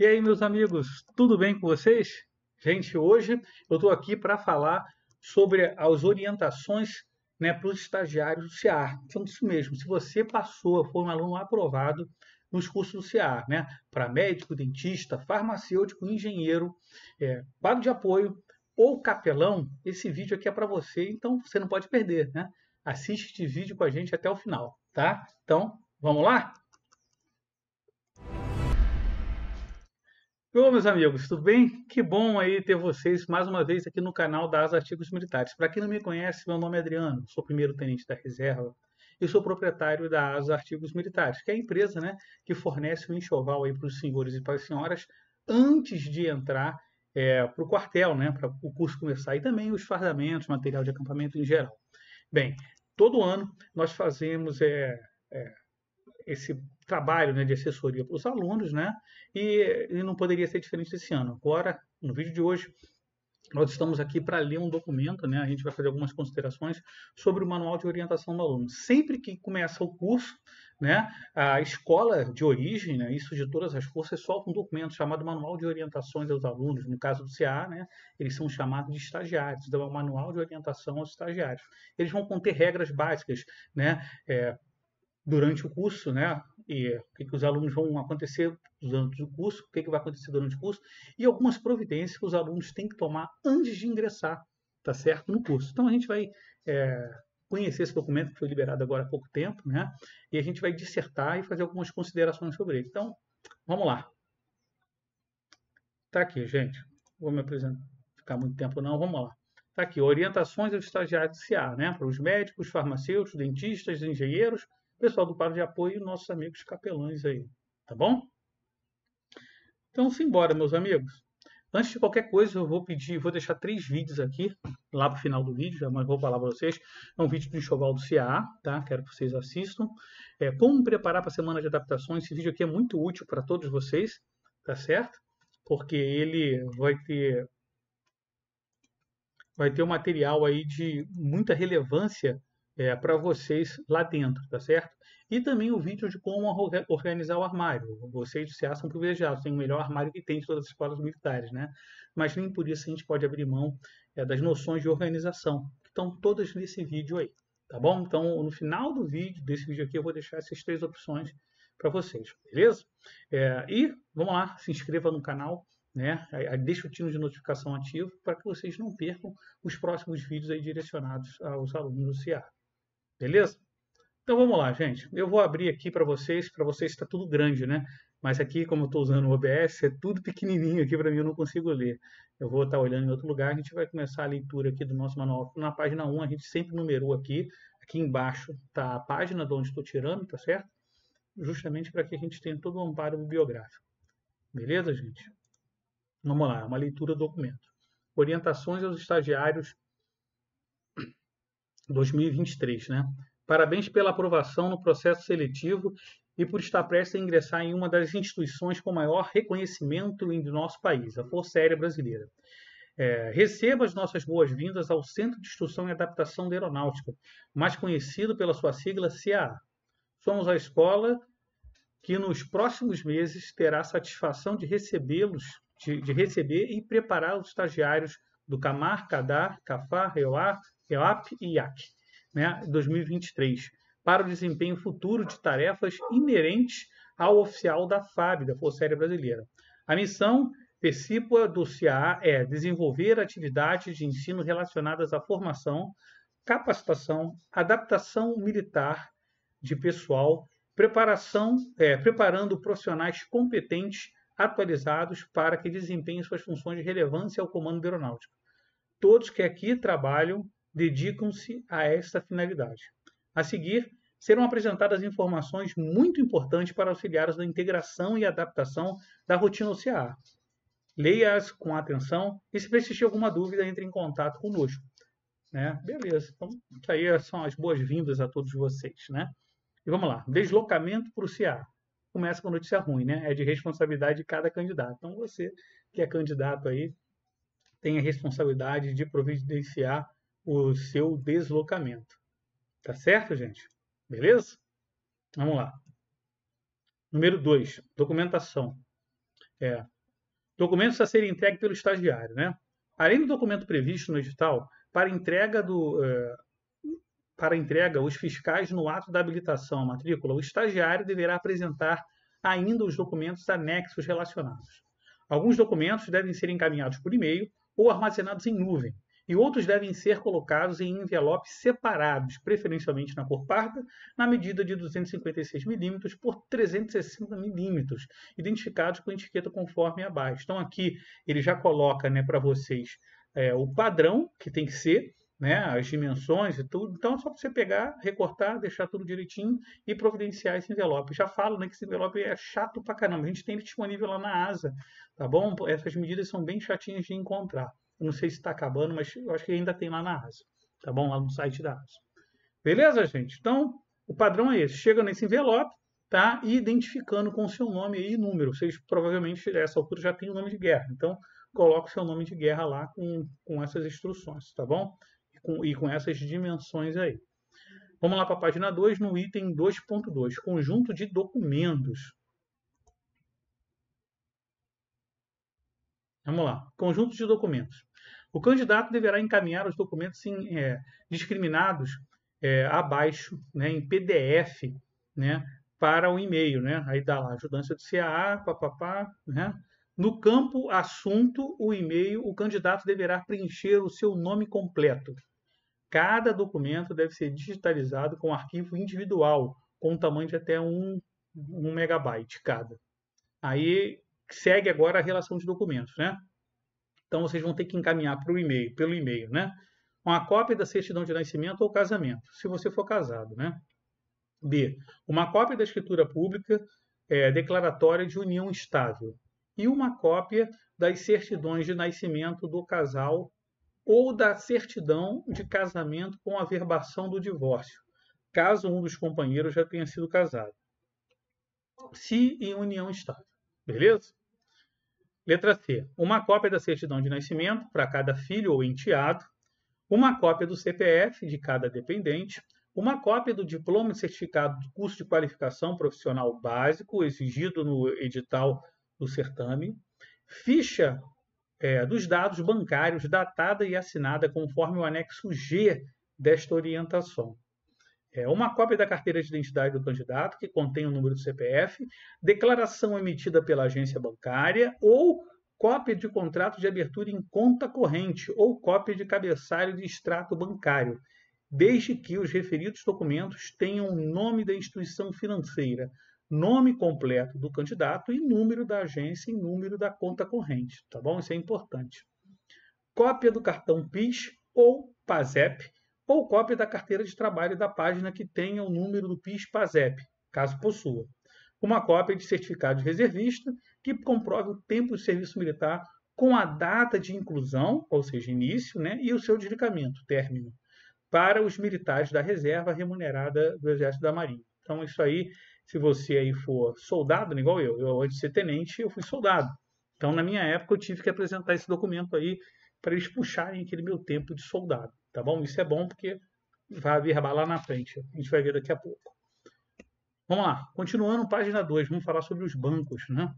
E aí, meus amigos, tudo bem com vocês? Gente, hoje eu estou aqui para falar sobre as orientações né, para os estagiários do CIAR. Então, isso mesmo, se você passou, foi um aluno aprovado nos cursos do CIAR, né, para médico, dentista, farmacêutico, engenheiro, é, quadro de apoio ou capelão, esse vídeo aqui é para você, então você não pode perder, né? Assiste esse vídeo com a gente até o final, tá? Então, vamos lá? Olá meus amigos, tudo bem? Que bom aí ter vocês mais uma vez aqui no canal das Artigos Militares. Para quem não me conhece, meu nome é Adriano, sou primeiro-tenente da reserva e sou proprietário da ASA Artigos Militares, que é a empresa né, que fornece o enxoval enxoval para os senhores e para as senhoras antes de entrar é, para o quartel, né, para o curso começar, e também os fardamentos, material de acampamento em geral. Bem, todo ano nós fazemos é, é, esse trabalho né, de assessoria para os alunos, né? E, e não poderia ser diferente esse ano. Agora, no vídeo de hoje, nós estamos aqui para ler um documento, né? A gente vai fazer algumas considerações sobre o manual de orientação do aluno. Sempre que começa o curso, né, a escola de origem, né, isso de todas as forças, solta um documento chamado Manual de Orientações aos Alunos. No caso do CA, né, eles são chamados de estagiários, então é o Manual de Orientação aos Estagiários. Eles vão conter regras básicas, né, é, durante o curso, né? E o que, que os alunos vão acontecer durante o curso, o que, que vai acontecer durante o curso, e algumas providências que os alunos têm que tomar antes de ingressar, tá certo? No curso. Então a gente vai é, conhecer esse documento que foi liberado agora há pouco tempo, né? E a gente vai dissertar e fazer algumas considerações sobre ele. Então, vamos lá. Tá aqui, gente. Vou me apresentar, ficar muito tempo não, vamos lá. Tá aqui, orientações aos estagiários do CA, né? Para os médicos, farmacêuticos, dentistas, engenheiros, pessoal do Paro de Apoio e nossos amigos capelães aí, tá bom? Então, simbora, meus amigos. Antes de qualquer coisa, eu vou pedir, vou deixar três vídeos aqui, lá para o final do vídeo, já mas vou falar para vocês. É um vídeo do enxoval do CAA, tá? Quero que vocês assistam. É, como preparar para a semana de adaptações. Esse vídeo aqui é muito útil para todos vocês, tá certo? Porque ele vai ter vai ter um material aí de muita relevância é, para vocês lá dentro, tá certo? E também o vídeo de como organizar o armário. Vocês do CA são privilegiados, tem o melhor armário que tem de todas as escolas militares, né? Mas nem por isso a gente pode abrir mão é, das noções de organização, que estão todas nesse vídeo aí, tá bom? Então, no final do vídeo, desse vídeo aqui, eu vou deixar essas três opções para vocês, beleza? É, e, vamos lá, se inscreva no canal, né? Deixa o tino de notificação ativo para que vocês não percam os próximos vídeos aí direcionados aos alunos do CA. Beleza? Então vamos lá, gente. Eu vou abrir aqui para vocês, para vocês está tudo grande, né? Mas aqui, como eu estou usando o OBS, é tudo pequenininho aqui para mim, eu não consigo ler. Eu vou estar tá olhando em outro lugar, a gente vai começar a leitura aqui do nosso manual. Na página 1, a gente sempre numerou aqui. Aqui embaixo está a página de onde estou tirando, tá certo? Justamente para que a gente tenha todo o um amparo bibliográfico. Beleza, gente? Vamos lá, É uma leitura do documento. Orientações aos estagiários 2023, né? Parabéns pela aprovação no processo seletivo e por estar prestes a ingressar em uma das instituições com maior reconhecimento em nosso país, a Força Aérea Brasileira. É, receba as nossas boas-vindas ao Centro de Instrução e Adaptação da Aeronáutica, mais conhecido pela sua sigla CAA. Somos a escola que nos próximos meses terá a satisfação de recebê-los, de, de, receber e preparar os estagiários do CAMAR, CADAR, CAFAR, REOAR, EOAP e IAC, né, 2023, para o desempenho futuro de tarefas inerentes ao oficial da FAB, da Força Aérea Brasileira. A missão PECIPA do CIA é desenvolver atividades de ensino relacionadas à formação, capacitação, adaptação militar de pessoal, preparação, é, preparando profissionais competentes atualizados para que desempenhem suas funções de relevância ao comando aeronáutico. Todos que aqui trabalham dedicam-se a esta finalidade. A seguir, serão apresentadas informações muito importantes para auxiliares na integração e adaptação da rotina OCA. Leia-as com atenção e se persistir alguma dúvida, entre em contato conosco. Né? Beleza, então isso tá aí são as boas-vindas a todos vocês. Né? E vamos lá, deslocamento para o CA. Começa com notícia ruim, né? É de responsabilidade de cada candidato. Então você que é candidato aí tem a responsabilidade de providenciar o seu deslocamento. Tá certo, gente? Beleza? Vamos lá. Número 2, documentação. É, documentos a serem entregues pelo estagiário, né? Além do documento previsto no edital, para entrega do é, para entrega os fiscais no ato da habilitação à matrícula, o estagiário deverá apresentar ainda os documentos anexos relacionados. Alguns documentos devem ser encaminhados por e-mail ou armazenados em nuvem, e outros devem ser colocados em envelopes separados, preferencialmente na cor parda, na medida de 256 mm por 360 mm, identificados com etiqueta conforme abaixo. Então aqui ele já coloca né, para vocês é, o padrão que tem que ser, né, as dimensões e tudo. Então é só você pegar, recortar, deixar tudo direitinho e providenciar esse envelope. Já falo né, que esse envelope é chato para caramba. A gente tem ele disponível lá na asa, tá bom? Essas medidas são bem chatinhas de encontrar. Eu não sei se está acabando, mas eu acho que ainda tem lá na ASA. Tá bom? Lá no site da ASA. Beleza, gente? Então, o padrão é esse. Chega nesse envelope, tá? E identificando com o seu nome e número. Vocês provavelmente, nessa altura, já tem o nome de guerra. Então, coloca o seu nome de guerra lá com, com essas instruções, tá bom? E com, e com essas dimensões aí. Vamos lá para a página 2, no item 2.2, conjunto de documentos. Vamos lá. Conjunto de documentos. O candidato deverá encaminhar os documentos em, é, discriminados é, abaixo, né, em PDF, né, para o e-mail, né? Aí dá lá ajudância do CAA, papapá, né? No campo assunto, o e-mail, o candidato deverá preencher o seu nome completo. Cada documento deve ser digitalizado com arquivo individual, com um tamanho de até 1 um, um megabyte cada. Aí segue agora a relação de documentos, né? Então vocês vão ter que encaminhar para o e-mail, pelo e-mail, né? Uma cópia da certidão de nascimento ou casamento, se você for casado, né? B. Uma cópia da escritura pública é, declaratória de união estável e uma cópia das certidões de nascimento do casal ou da certidão de casamento com a verbação do divórcio, caso um dos companheiros já tenha sido casado. Se em união estável. Beleza? Letra C. Uma cópia da certidão de nascimento para cada filho ou enteado, uma cópia do CPF de cada dependente, uma cópia do diploma e certificado do curso de qualificação profissional básico exigido no edital do certame, ficha é, dos dados bancários datada e assinada conforme o anexo G desta orientação. É uma cópia da carteira de identidade do candidato, que contém o número do CPF, declaração emitida pela agência bancária ou cópia de contrato de abertura em conta corrente ou cópia de cabeçalho de extrato bancário, desde que os referidos documentos tenham o nome da instituição financeira, nome completo do candidato e número da agência e número da conta corrente, tá bom? Isso é importante. Cópia do cartão PIS ou PASEP, ou cópia da carteira de trabalho da página que tenha o número do PIS-PASEP, caso possua, uma cópia de certificado de reservista que comprove o tempo de serviço militar com a data de inclusão, ou seja, início, né, e o seu desligamento, término, para os militares da reserva remunerada do Exército da Marinha. Então, isso aí, se você aí for soldado, né, igual eu, eu antes de ser tenente, eu fui soldado. Então, na minha época, eu tive que apresentar esse documento aí para eles puxarem aquele meu tempo de soldado. Tá bom? Isso é bom porque vai averbar lá na frente. A gente vai ver daqui a pouco. Vamos lá. Continuando, página 2. Vamos falar sobre os bancos, né?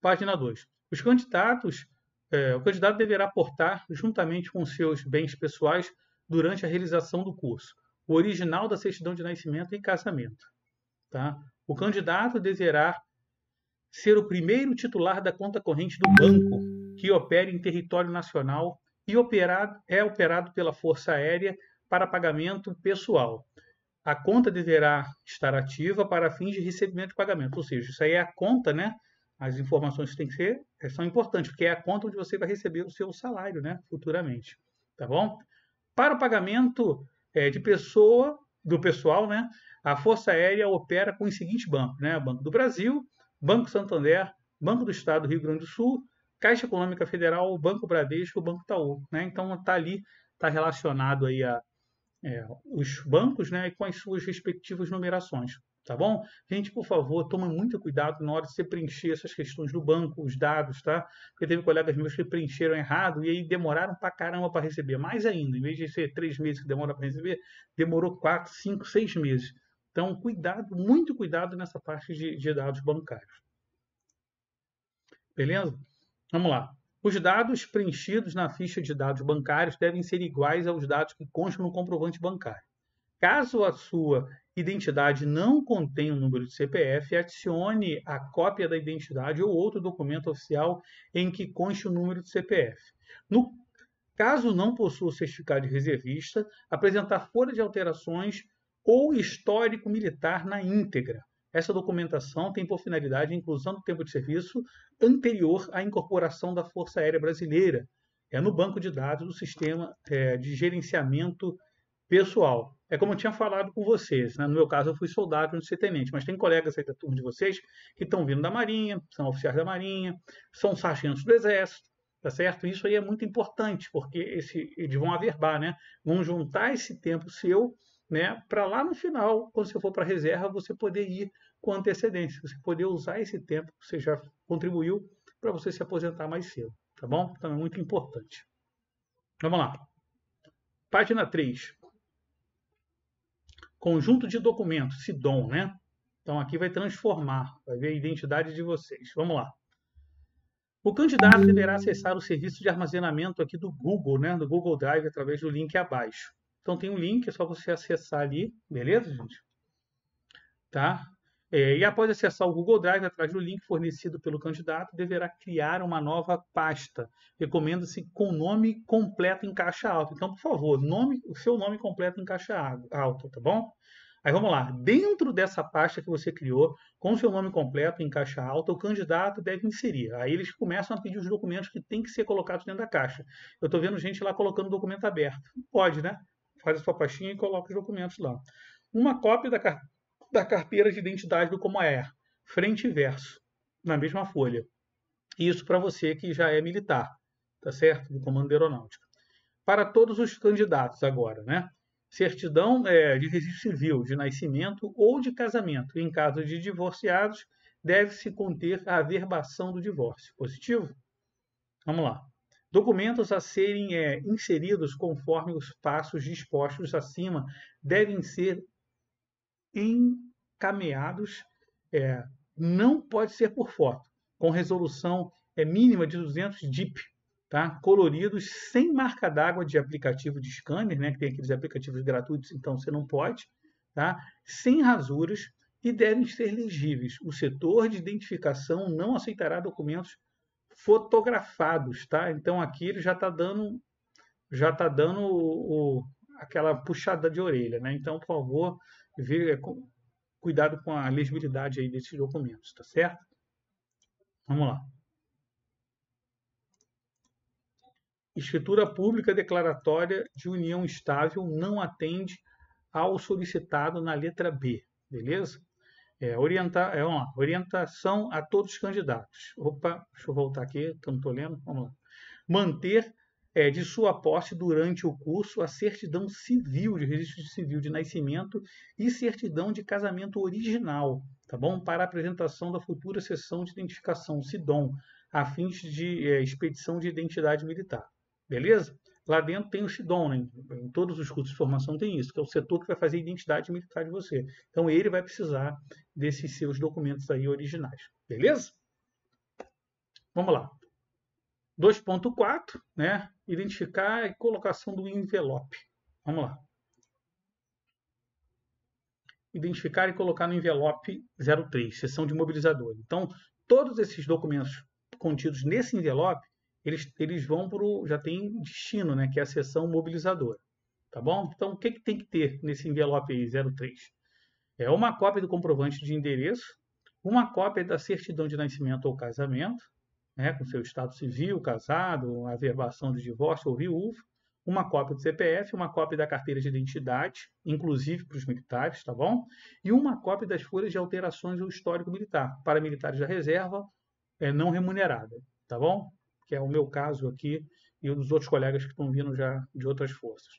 Página 2. Os candidatos, eh, o candidato deverá aportar, juntamente com seus bens pessoais, durante a realização do curso, o original da certidão de nascimento e casamento. Tá? O candidato deverá ser o primeiro titular da conta corrente do banco que opere em território nacional e operado, é operado pela Força Aérea para pagamento pessoal. A conta deverá estar ativa para fins de recebimento de pagamento, ou seja, isso aí é a conta, né? As informações que têm que ser é, são importantes, porque é a conta onde você vai receber o seu salário, né? Futuramente, tá bom? Para o pagamento é, de pessoa do pessoal, né? A Força Aérea opera com os seguintes bancos, né? Banco do Brasil, Banco Santander, Banco do Estado do Rio Grande do Sul, Caixa Econômica Federal, Banco Bradesco, Banco Itaú. Né? Então está ali, está relacionado aí a é, os bancos né, com as suas respectivas numerações. Tá bom? Gente, por favor, toma muito cuidado na hora de você preencher essas questões do banco, os dados, tá? Porque teve colegas meus que preencheram errado e aí demoraram pra caramba para receber. Mais ainda, em vez de ser três meses que demora para receber, demorou quatro, cinco, seis meses. Então, cuidado, muito cuidado nessa parte de, de dados bancários. Beleza? Vamos lá. Os dados preenchidos na ficha de dados bancários devem ser iguais aos dados que constam no comprovante bancário. Caso a sua identidade não contenha o um número de CPF, adicione a cópia da identidade ou outro documento oficial em que conste o número de CPF. No caso não possua certificado de reservista, apresentar folha de alterações ou histórico militar na íntegra. Essa documentação tem por finalidade a inclusão do tempo de serviço anterior à incorporação da Força Aérea Brasileira, é no banco de dados do sistema é, de gerenciamento pessoal. É como eu tinha falado com vocês, né? no meu caso eu fui soldado antes de ser tenente, mas tem colegas aí da turma de vocês que estão vindo da Marinha, são oficiais da Marinha, são sargentos do Exército, tá certo? Isso aí é muito importante, porque esse, eles vão averbar, né? Vão juntar esse tempo seu né, para lá no final, quando você for para a reserva, você poder ir com antecedência, você poder usar esse tempo que você já contribuiu para você se aposentar mais cedo, tá bom? Então é muito importante. Vamos lá. Página 3. Conjunto de documentos, SIDOM, né? Então aqui vai transformar, vai ver a identidade de vocês. Vamos lá. O candidato deverá acessar o serviço de armazenamento aqui do Google, né, do Google Drive, através do link abaixo. Então tem um link, é só você acessar ali, beleza, gente? Tá? É, e após acessar o Google Drive atrás do link fornecido pelo candidato, deverá criar uma nova pasta. Recomenda-se com nome completo em caixa alta. Então, por favor, nome, o seu nome completo em caixa alta, tá bom? Aí vamos lá. Dentro dessa pasta que você criou, com o seu nome completo em caixa alta, o candidato deve inserir. Aí eles começam a pedir os documentos que têm que ser colocados dentro da caixa. Eu estou vendo gente lá colocando documento aberto. Pode, né? faz a sua pastinha e coloca os documentos lá. Uma cópia da, car da carteira de identidade do Comaer, frente e verso, na mesma folha. Isso para você que já é militar, tá certo? Do Comando Aeronáutica. Para todos os candidatos agora, né? Certidão é, de registro civil, de nascimento ou de casamento. Em caso de divorciados, deve-se conter a averbação do divórcio. Positivo? Vamos lá. Documentos a serem é, inseridos conforme os passos dispostos acima devem ser encaminhados, é, não pode ser por foto, com resolução é, mínima de 200 DIP, tá? coloridos, sem marca d'água de aplicativo de scanner, né? que tem aqueles aplicativos gratuitos, então você não pode, tá? sem rasuras e devem ser legíveis. O setor de identificação não aceitará documentos fotografados, tá? Então aqui ele já está dando já tá dando o, o, aquela puxada de orelha, né? Então, por favor, veja, é, cuidado com a legibilidade aí desses documentos, tá certo? Vamos lá. Escritura pública declaratória de união estável não atende ao solicitado na letra B, beleza? É, orientar, é, uma orientação a todos os candidatos. Opa, deixa eu voltar aqui, que eu não estou lendo. Vamos lá. Manter é, de sua posse durante o curso a certidão civil, de registro civil de nascimento e certidão de casamento original, tá bom? Para apresentação da futura sessão de identificação, SIDOM, a fins de é, expedição de identidade militar. Beleza? Lá dentro tem o SIDOM, né? em todos os cursos de formação tem isso, que é o setor que vai fazer a identidade militar de você. Então ele vai precisar desses seus documentos aí originais. Beleza? Vamos lá. 2.4, né? Identificar e colocação do envelope. Vamos lá. Identificar e colocar no envelope 03, seção de mobilizador. Então, todos esses documentos contidos nesse envelope, eles, eles vão para o. já tem destino, né? Que é a seção mobilizadora. Tá bom? Então, o que, que tem que ter nesse envelope aí, 03? é uma cópia do comprovante de endereço, uma cópia da certidão de nascimento ou casamento, né, com seu estado civil, casado, averbação de divórcio ou viúvo, uma cópia do CPF, uma cópia da carteira de identidade, inclusive para os militares, tá bom? E uma cópia das folhas de alterações do histórico militar, para militares da reserva é, não remunerada, tá bom? Que é o meu caso aqui e os outros colegas que estão vindo já de outras forças.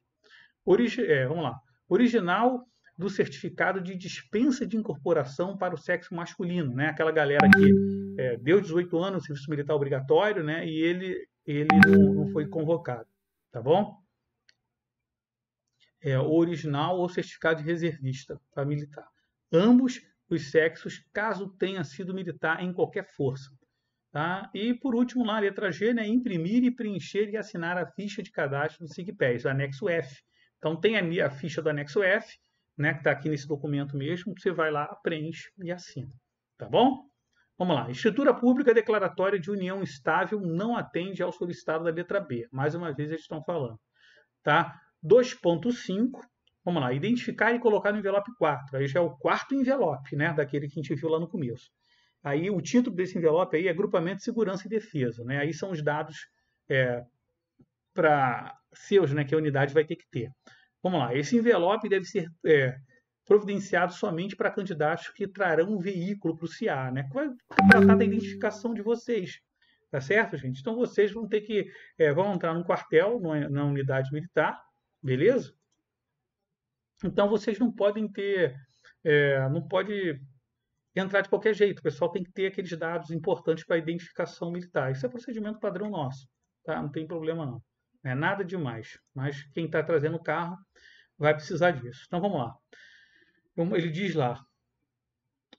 Origi é, vamos lá. Original do certificado de dispensa de incorporação para o sexo masculino, né? Aquela galera que é, deu 18 anos, serviço militar obrigatório, né? E ele, ele não, não foi convocado, tá bom? É, original ou certificado de reservista para militar. Ambos os sexos, caso tenha sido militar em qualquer força. Tá? E por último, lá letra G, né, imprimir e preencher e assinar a ficha de cadastro do SIGPES, anexo F. Então tem a ficha do anexo F, né, que está aqui nesse documento mesmo, você vai lá, preenche e assina. Tá bom? Vamos lá. Estrutura pública declaratória de união estável não atende ao solicitado da letra B. Mais uma vez eles estão falando. Tá? 2.5. Vamos lá. Identificar e colocar no envelope 4. Aí já é o quarto envelope, né? Daquele que a gente viu lá no começo. Aí o título desse envelope aí é Agrupamento de Segurança e Defesa. Né? Aí são os dados é, para seus, né? Que a unidade vai ter que ter. Vamos lá, esse envelope deve ser é, providenciado somente para candidatos que trarão um veículo para o CIA, né? Vai tratar da identificação de vocês. Tá certo, gente? Então vocês vão ter que é, vão entrar num quartel, na unidade militar, beleza? Então vocês não podem ter, é, não pode entrar de qualquer jeito. O pessoal tem que ter aqueles dados importantes para identificação militar. Isso é procedimento padrão nosso, tá? Não tem problema não é Nada demais. Mas quem está trazendo o carro vai precisar disso. Então vamos lá. Ele diz lá.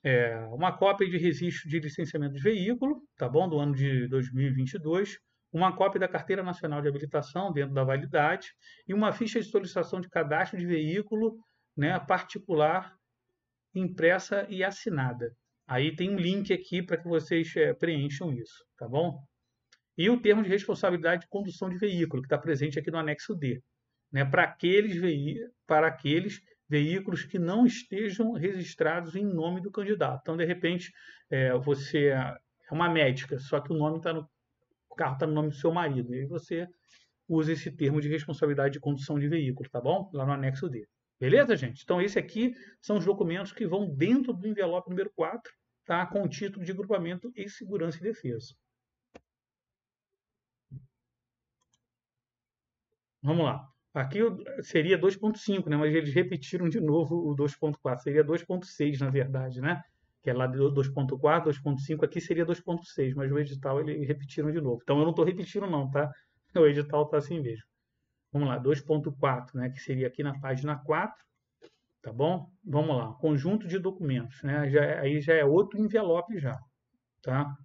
É, uma cópia de registro de licenciamento de veículo, tá bom? Do ano de 2022, uma cópia da Carteira Nacional de Habilitação dentro da validade e uma ficha de solicitação de cadastro de veículo né, particular impressa e assinada. Aí tem um link aqui para que vocês é, preencham isso, tá bom? E o termo de responsabilidade de condução de veículo, que está presente aqui no anexo D, né, para, aqueles para aqueles veículos que não estejam registrados em nome do candidato. Então, de repente, é, você é, é uma médica, só que o nome está no o carro está no nome do seu marido, e aí você usa esse termo de responsabilidade de condução de veículo, tá bom? Lá no anexo D. Beleza, gente? Então, esse aqui são os documentos que vão dentro do envelope número 4, tá? com o título de grupamento e segurança e defesa. Vamos lá. Aqui seria 2.5, né? Mas eles repetiram de novo o 2.4. Seria 2.6, na verdade, né? Que é lá de 2.4, 2.5. Aqui seria 2.6, mas o edital eles repetiram de novo. Então eu não estou repetindo não, tá? O edital está assim mesmo. Vamos lá, 2.4, né? Que seria aqui na página 4. Tá bom? Vamos lá. Conjunto de documentos, né? Já, é, aí já é outro envelope já, tá?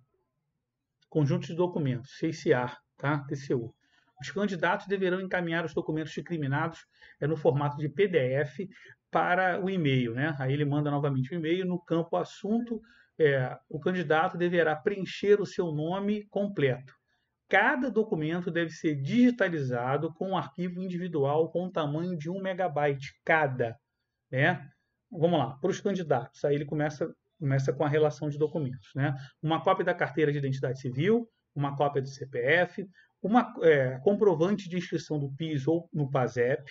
Conjunto de documentos, CCR, tá? TCU. Os candidatos deverão encaminhar os documentos discriminados é, no formato de PDF para o e-mail. Né? Aí ele manda novamente o e-mail no campo assunto. É, o candidato deverá preencher o seu nome completo. Cada documento deve ser digitalizado com um arquivo individual com um tamanho de 1 megabyte cada. Né? Vamos lá, para os candidatos. Aí ele começa, começa com a relação de documentos. Né? Uma cópia da carteira de identidade civil, uma cópia do CPF, uma é, comprovante de inscrição do PIS ou no PASEP,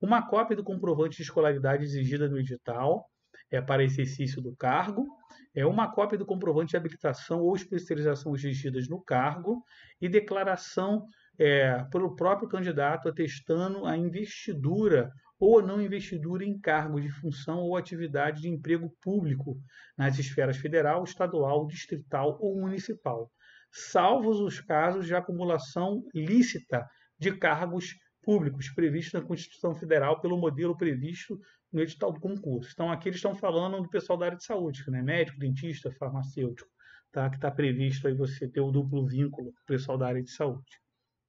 uma cópia do comprovante de escolaridade exigida no edital é, para exercício do cargo, é, uma cópia do comprovante de habilitação ou especialização exigidas no cargo e declaração é, pelo próprio candidato atestando a investidura ou não investidura em cargo de função ou atividade de emprego público nas esferas federal, estadual, distrital ou municipal salvos os casos de acumulação lícita de cargos públicos previstos na Constituição Federal pelo modelo previsto no edital do concurso. Então, aqui eles estão falando do pessoal da área de saúde, né? médico, dentista, farmacêutico, tá? que está previsto aí você ter o duplo vínculo com o pessoal da área de saúde.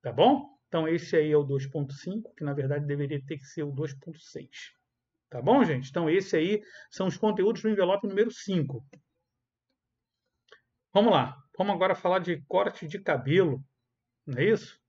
Tá bom? Então, esse aí é o 2.5, que na verdade deveria ter que ser o 2.6. Tá bom, gente? Então, esse aí são os conteúdos do envelope número 5. Vamos lá. Vamos agora falar de corte de cabelo, não é isso?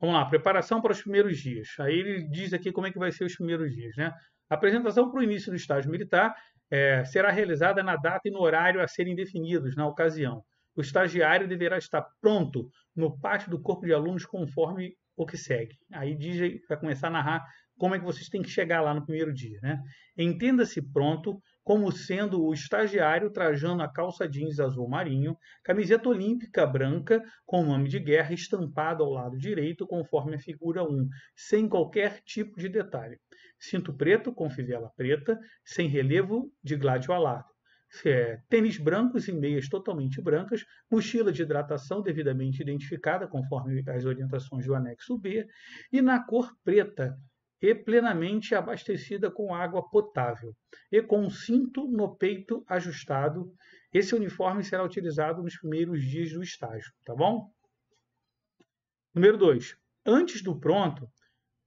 Vamos lá, preparação para os primeiros dias. Aí ele diz aqui como é que vai ser os primeiros dias, né? A apresentação para o início do estágio militar é, será realizada na data e no horário a serem definidos na ocasião. O estagiário deverá estar pronto no pátio do corpo de alunos conforme o que segue. Aí diz, vai começar a narrar como é que vocês têm que chegar lá no primeiro dia. Né? Entenda-se pronto como sendo o estagiário trajando a calça jeans azul marinho, camiseta olímpica branca com o nome de guerra estampado ao lado direito, conforme a figura 1, sem qualquer tipo de detalhe. Cinto preto com fivela preta, sem relevo de gládio alado. É tênis brancos e meias totalmente brancas, mochila de hidratação devidamente identificada conforme as orientações do anexo B, e na cor preta, e plenamente abastecida com água potável, e com um cinto no peito ajustado. Esse uniforme será utilizado nos primeiros dias do estágio, tá bom? Número 2. Antes do pronto,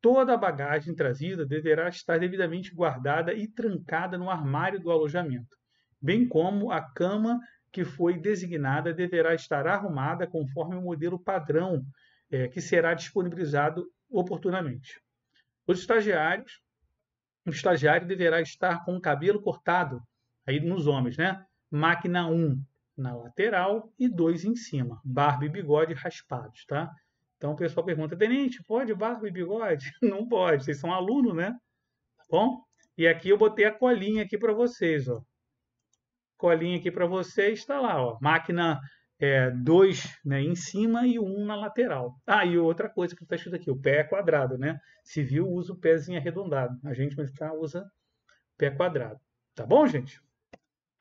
toda a bagagem trazida deverá estar devidamente guardada e trancada no armário do alojamento, bem como a cama que foi designada deverá estar arrumada conforme o modelo padrão é, que será disponibilizado oportunamente. Os estagiários, o estagiário deverá estar com o cabelo cortado, aí nos homens, né? Máquina 1 na lateral e 2 em cima, barba e bigode raspados, tá? Então o pessoal pergunta, tenente, pode barba e bigode? Não pode, vocês são aluno, né? Tá bom? E aqui eu botei a colinha aqui para vocês, ó. Colinha aqui para vocês, está lá, ó. Máquina é, dois né, em cima e um na lateral. Ah, e outra coisa que está escrito aqui, o pé é quadrado, né? Civil usa o pezinho arredondado. A gente militar usa pé quadrado. Tá bom, gente?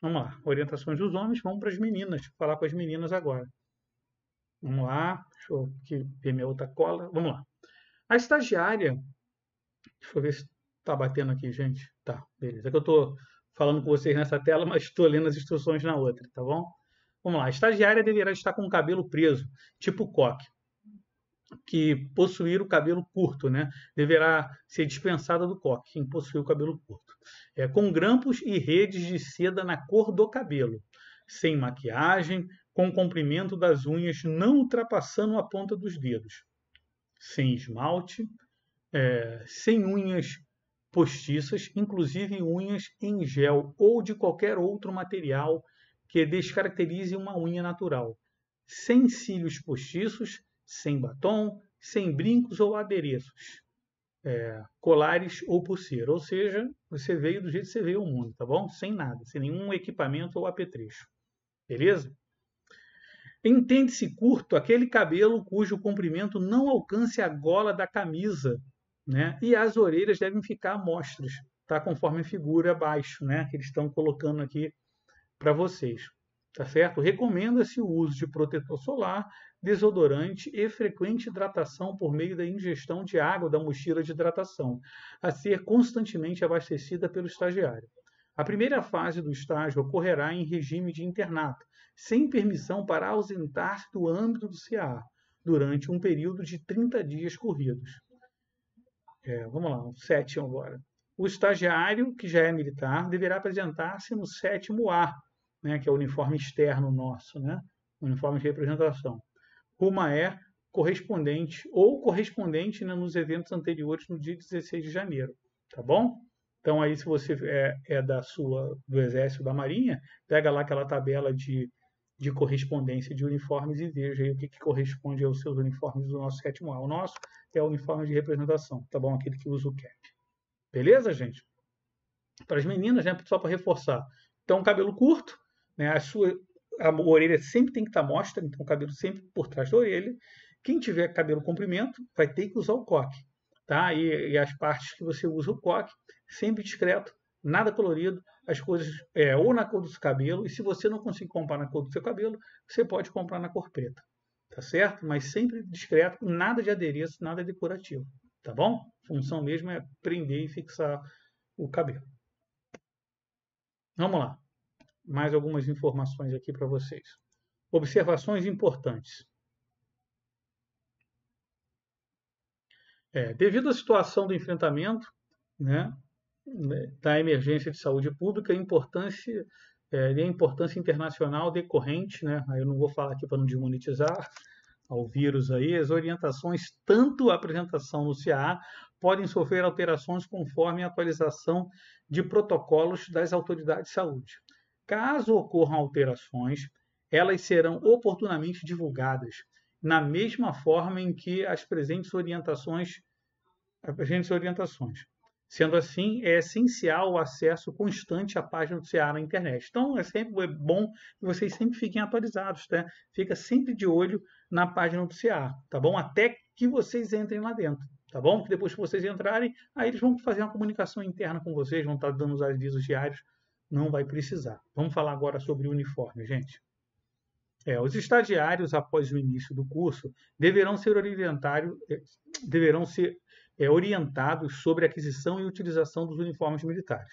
Vamos lá. Orientações dos homens, vamos para as meninas. Vou falar com as meninas agora. Vamos lá. Deixa eu ver minha outra cola. Vamos lá. A estagiária. Deixa eu ver se está batendo aqui, gente. Tá, beleza. É que eu estou falando com vocês nessa tela, mas estou lendo as instruções na outra, tá bom? Vamos lá, a estagiária deverá estar com o cabelo preso, tipo coque, que possuir o cabelo curto, né? Deverá ser dispensada do coque, quem possui o cabelo curto. É, com grampos e redes de seda na cor do cabelo, sem maquiagem, com comprimento das unhas não ultrapassando a ponta dos dedos, sem esmalte, é, sem unhas postiças, inclusive unhas em gel ou de qualquer outro material que descaracterize uma unha natural, sem cílios postiços, sem batom, sem brincos ou adereços, é, colares ou pulseira. Ou seja, você veio do jeito que você veio ao mundo, tá bom? Sem nada, sem nenhum equipamento ou apetrecho. Beleza? Entende-se curto aquele cabelo cujo comprimento não alcance a gola da camisa, né? E as orelhas devem ficar mostras, tá? Conforme a figura abaixo, né? Que eles estão colocando aqui para vocês, tá certo? Recomenda-se o uso de protetor solar, desodorante e frequente hidratação por meio da ingestão de água da mochila de hidratação, a ser constantemente abastecida pelo estagiário. A primeira fase do estágio ocorrerá em regime de internato, sem permissão para ausentar se do âmbito do CA, durante um período de 30 dias corridos. É, vamos lá, o sétimo agora. O estagiário, que já é militar, deverá apresentar-se no sétimo A né, que é o uniforme externo nosso, né, uniforme de representação. Uma é correspondente ou correspondente né, nos eventos anteriores no dia 16 de janeiro, tá bom? Então aí se você é, é da sua do Exército da Marinha, pega lá aquela tabela de, de correspondência de uniformes e veja aí o que, que corresponde aos seus uniformes do nosso sétimo A. O nosso é o uniforme de representação, tá bom? Aquele que usa o cap. Beleza, gente? Para as meninas, né? Só para reforçar. Então, cabelo curto, né? A sua a orelha sempre tem que estar tá mostra, então o cabelo sempre por trás da orelha. Quem tiver cabelo comprimento vai ter que usar o coque, tá? E, e as partes que você usa o coque, sempre discreto, nada colorido, as coisas é, ou na cor do seu cabelo, e se você não conseguir comprar na cor do seu cabelo, você pode comprar na cor preta, tá certo? Mas sempre discreto, nada de adereço, nada decorativo, tá bom? A função mesmo é prender e fixar o cabelo. Vamos lá mais algumas informações aqui para vocês. Observações importantes. É, devido à situação do enfrentamento né, da emergência de saúde pública, a importância, é, a importância internacional decorrente, né, eu não vou falar aqui para não desmonetizar, ao vírus aí, as orientações, tanto a apresentação no CAA, podem sofrer alterações conforme a atualização de protocolos das autoridades de saúde. Caso ocorram alterações, elas serão oportunamente divulgadas, na mesma forma em que as presentes orientações, as presentes orientações. Sendo assim, é essencial o acesso constante à página do Ceará na internet. Então, é sempre é bom que vocês sempre fiquem atualizados, né? Fica sempre de olho na página do Ceará, tá bom? Até que vocês entrem lá dentro, tá bom? Que depois que vocês entrarem, aí eles vão fazer uma comunicação interna com vocês, vão estar dando os avisos diários não vai precisar. Vamos falar agora sobre o uniforme, gente. É, os estagiários, após o início do curso, deverão ser, é, deverão ser é, orientados sobre a aquisição e utilização dos uniformes militares.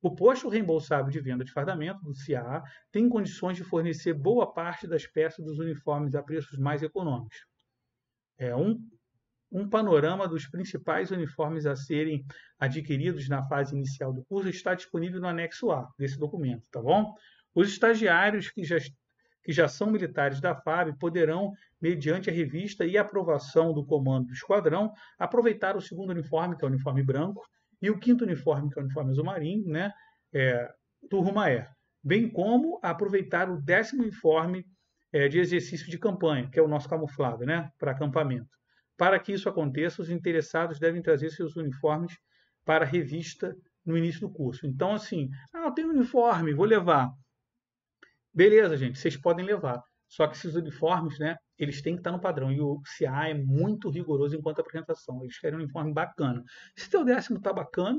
O posto reembolsável de venda de fardamento, do CAA, tem condições de fornecer boa parte das peças dos uniformes a preços mais econômicos. É, um um panorama dos principais uniformes a serem adquiridos na fase inicial do curso está disponível no anexo A desse documento, tá bom? Os estagiários que já, que já são militares da FAB poderão, mediante a revista e aprovação do comando do esquadrão, aproveitar o segundo uniforme, que é o uniforme branco, e o quinto uniforme, que é o uniforme azul marinho, né? É, turma E, bem como aproveitar o décimo uniforme é, de exercício de campanha, que é o nosso camuflado, né? Para acampamento. Para que isso aconteça, os interessados devem trazer seus uniformes para a revista no início do curso. Então, assim, ah, eu tenho uniforme, vou levar. Beleza, gente, vocês podem levar. Só que esses uniformes, né, eles têm que estar no padrão. E o CA é muito rigoroso enquanto apresentação. Eles querem um uniforme bacana. Se teu décimo está bacana,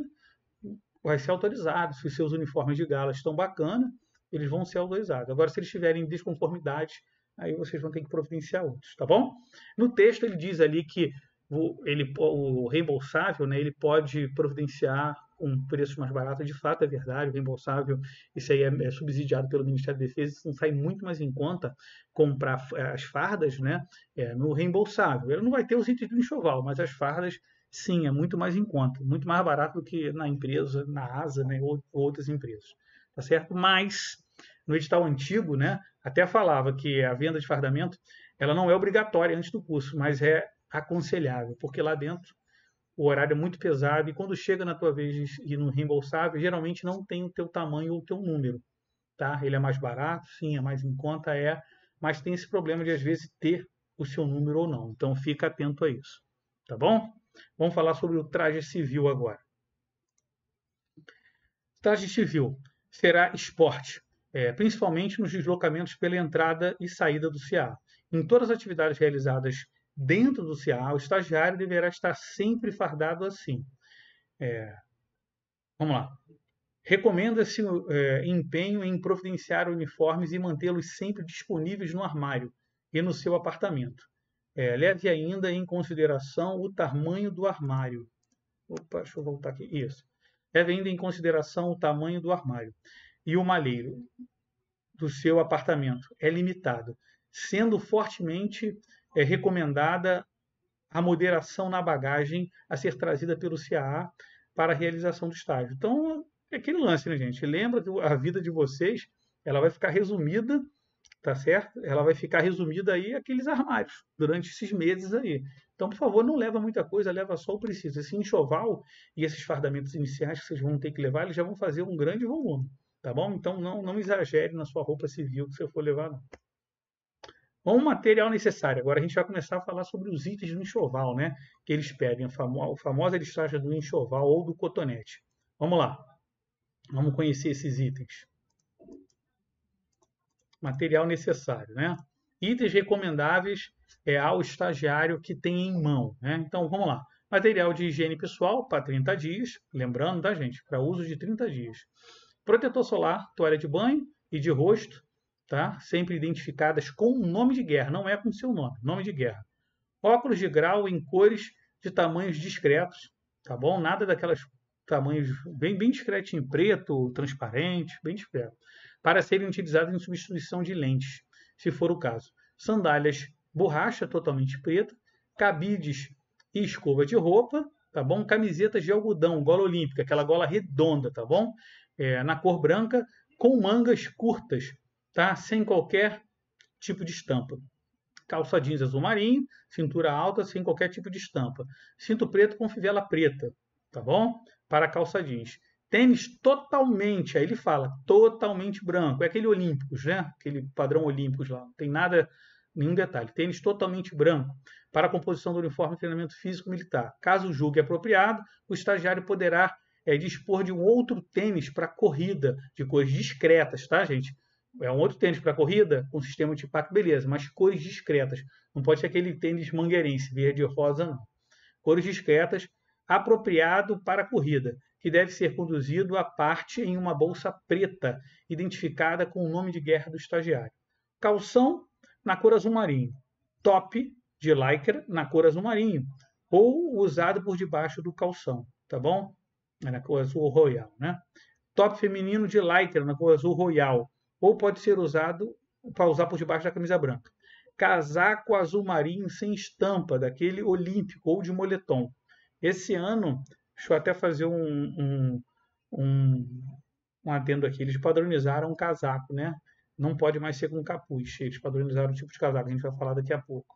vai ser autorizado. Se os seus uniformes de gala estão bacana, eles vão ser autorizados. Agora, se eles tiverem desconformidades, aí vocês vão ter que providenciar outros, tá bom? No texto ele diz ali que o, ele, o reembolsável, né, ele pode providenciar um preço mais barato, de fato é verdade, o reembolsável, isso aí é, é, subsidiado pelo Ministério da Defesa, não sai muito mais em conta comprar eh, as fardas né, é, no reembolsável. Ele não vai ter os itens do enxoval, mas as fardas sim, é muito mais em conta, muito mais barato do que na empresa, na ASA né, ou, ou outras empresas, tá certo? Mas no edital antigo, né, até falava que a venda de fardamento ela não é obrigatória antes do curso, mas é aconselhável, porque lá dentro o horário é muito pesado e quando chega na tua vez de não reembolsável, geralmente não tem o teu tamanho ou o teu número. Tá? Ele é mais barato, sim, é mais em conta, é, mas tem esse problema de às vezes ter o seu número ou não. Então fica atento a isso. Tá bom? Vamos falar sobre o traje civil agora. Traje civil será esporte, é, principalmente nos deslocamentos pela entrada e saída do CA. Em todas as atividades realizadas dentro do CA, o estagiário deverá estar sempre fardado assim. É, vamos lá. Recomenda-se é, empenho em providenciar uniformes e mantê-los sempre disponíveis no armário e no seu apartamento. É, leve ainda em consideração o tamanho do armário. Opa, deixa eu voltar aqui. Isso. Leve ainda em consideração o tamanho do armário e o malheiro do seu apartamento é limitado, sendo fortemente é, recomendada a moderação na bagagem a ser trazida pelo CAA para a realização do estágio. Então, é aquele lance, né, gente? Lembra que a vida de vocês, ela vai ficar resumida, tá certo? Ela vai ficar resumida aí aqueles armários durante esses meses aí. Então, por favor, não leva muita coisa, leva só o preciso. Esse enxoval e esses fardamentos iniciais que vocês vão ter que levar, eles já vão fazer um grande volume. Tá bom? Então não, não exagere na sua roupa civil que você for levar, não. Bom, o material necessário. Agora a gente vai começar a falar sobre os itens do enxoval, né? Que eles pedem, a, famo a famosa listagem do enxoval ou do cotonete. Vamos lá. Vamos conhecer esses itens. Material necessário, né? Itens recomendáveis é, ao estagiário que tem em mão, né? Então, vamos lá. Material de higiene pessoal para 30 dias. Lembrando, tá, gente? Para uso de 30 dias Protetor solar, toalha de banho e de rosto, tá? sempre identificadas com o nome de guerra, não é com seu nome, nome de guerra. Óculos de grau em cores de tamanhos discretos, tá bom? Nada daquelas tamanhos bem, bem em preto, transparente, bem discreto, para serem utilizados em substituição de lentes, se for o caso. Sandálias borracha totalmente preta, cabides e escova de roupa, tá bom? Camisetas de algodão, gola olímpica, aquela gola redonda, tá bom? é, na cor branca, com mangas curtas, tá? sem qualquer tipo de estampa. Calça jeans azul marinho, cintura alta, sem qualquer tipo de estampa. Cinto preto com fivela preta, tá bom? Para calça jeans. Tênis totalmente, aí ele fala, totalmente branco. É aquele Olímpicos, né? Aquele padrão Olímpicos lá. Não tem nada, nenhum detalhe. Tênis totalmente branco para a composição do uniforme de treinamento físico militar. Caso julgue apropriado, o estagiário poderá é dispor de um outro tênis para corrida, de cores discretas, tá, gente? É um outro tênis para corrida com sistema de impacto, beleza, mas cores discretas. Não pode ser aquele tênis mangueirense, verde e rosa, não. Cores discretas, apropriado para a corrida, que deve ser conduzido à parte em uma bolsa preta, identificada com o nome de guerra do estagiário. Calção na cor azul marinho. Top de lycra na cor azul marinho, ou usado por debaixo do calção, tá bom? na cor azul royal, né? Top feminino de lighter na cor azul royal, ou pode ser usado para usar por debaixo da camisa branca. Casaco azul marinho sem estampa, daquele olímpico ou de moletom. Esse ano, deixa eu até fazer um, um, um, um adendo aqui, eles padronizaram um casaco, né? Não pode mais ser com capuz, eles padronizaram o tipo de casaco, a gente vai falar daqui a pouco.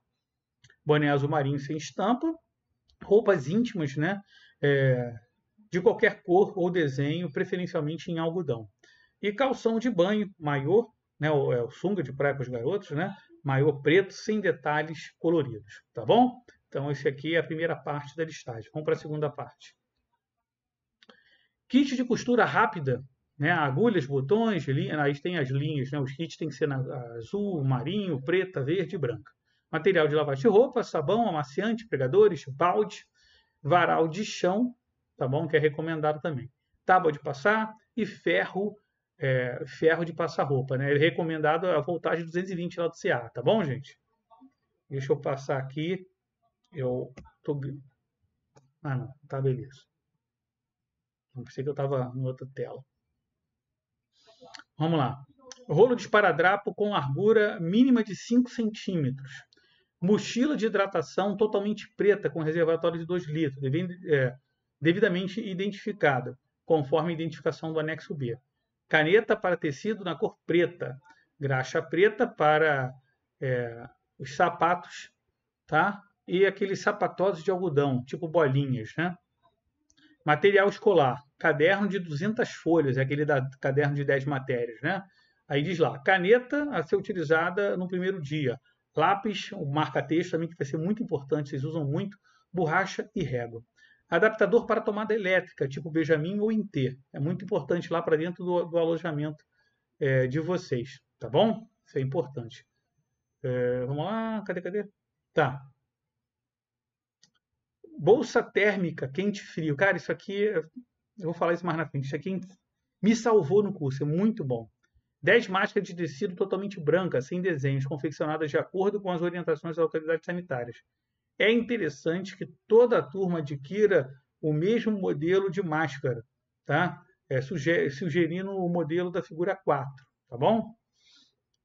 Boné azul marinho sem estampa, roupas íntimas, né? É, de qualquer cor ou desenho, preferencialmente em algodão. E calção de banho, maior, né, o, é o sunga de praia para os garotos, né, maior preto, sem detalhes coloridos, tá bom? Então, esse aqui é a primeira parte da listagem. Vamos para a segunda parte. Kit de costura rápida, né, agulhas, botões, linha, aí tem as linhas, né, os kits tem que ser na, azul, marinho, preta, verde e branca. Material de lavar de roupa, sabão, amaciante, pregadores, balde, varal de chão, tá bom? Que é recomendado também. Tábua de passar e ferro, é, ferro de passar roupa, né? É recomendado a voltagem 220 lá do CA, tá bom, gente? Deixa eu passar aqui. Eu tô... Ah, não, tá beleza. Não pensei que eu tava em outra tela. Vamos lá. Rolo de esparadrapo com largura mínima de 5 centímetros. Mochila de hidratação totalmente preta com reservatório de 2 litros, devendo, é, devidamente identificada, conforme a identificação do anexo B. Caneta para tecido na cor preta, graxa preta para é, os sapatos, tá? E aqueles sapatos de algodão, tipo bolinhas, né? Material escolar, caderno de 200 folhas, é aquele da, caderno de 10 matérias, né? Aí diz lá, caneta a ser utilizada no primeiro dia, lápis, o marca-texto também, que vai ser muito importante, vocês usam muito, borracha e régua. Adaptador para tomada elétrica, tipo Benjamin ou INT. É muito importante lá para dentro do, do alojamento é, de vocês, tá bom? Isso é importante. É, vamos lá, cadê, cadê? Tá. Bolsa térmica, quente frio. Cara, isso aqui, eu vou falar isso mais na frente. Isso aqui me salvou no curso, é muito bom. 10 máscaras de tecido totalmente branca, sem desenhos, confeccionadas de acordo com as orientações das autoridades sanitárias é interessante que toda a turma adquira o mesmo modelo de máscara, tá? É, sugerindo o modelo da figura 4, tá bom?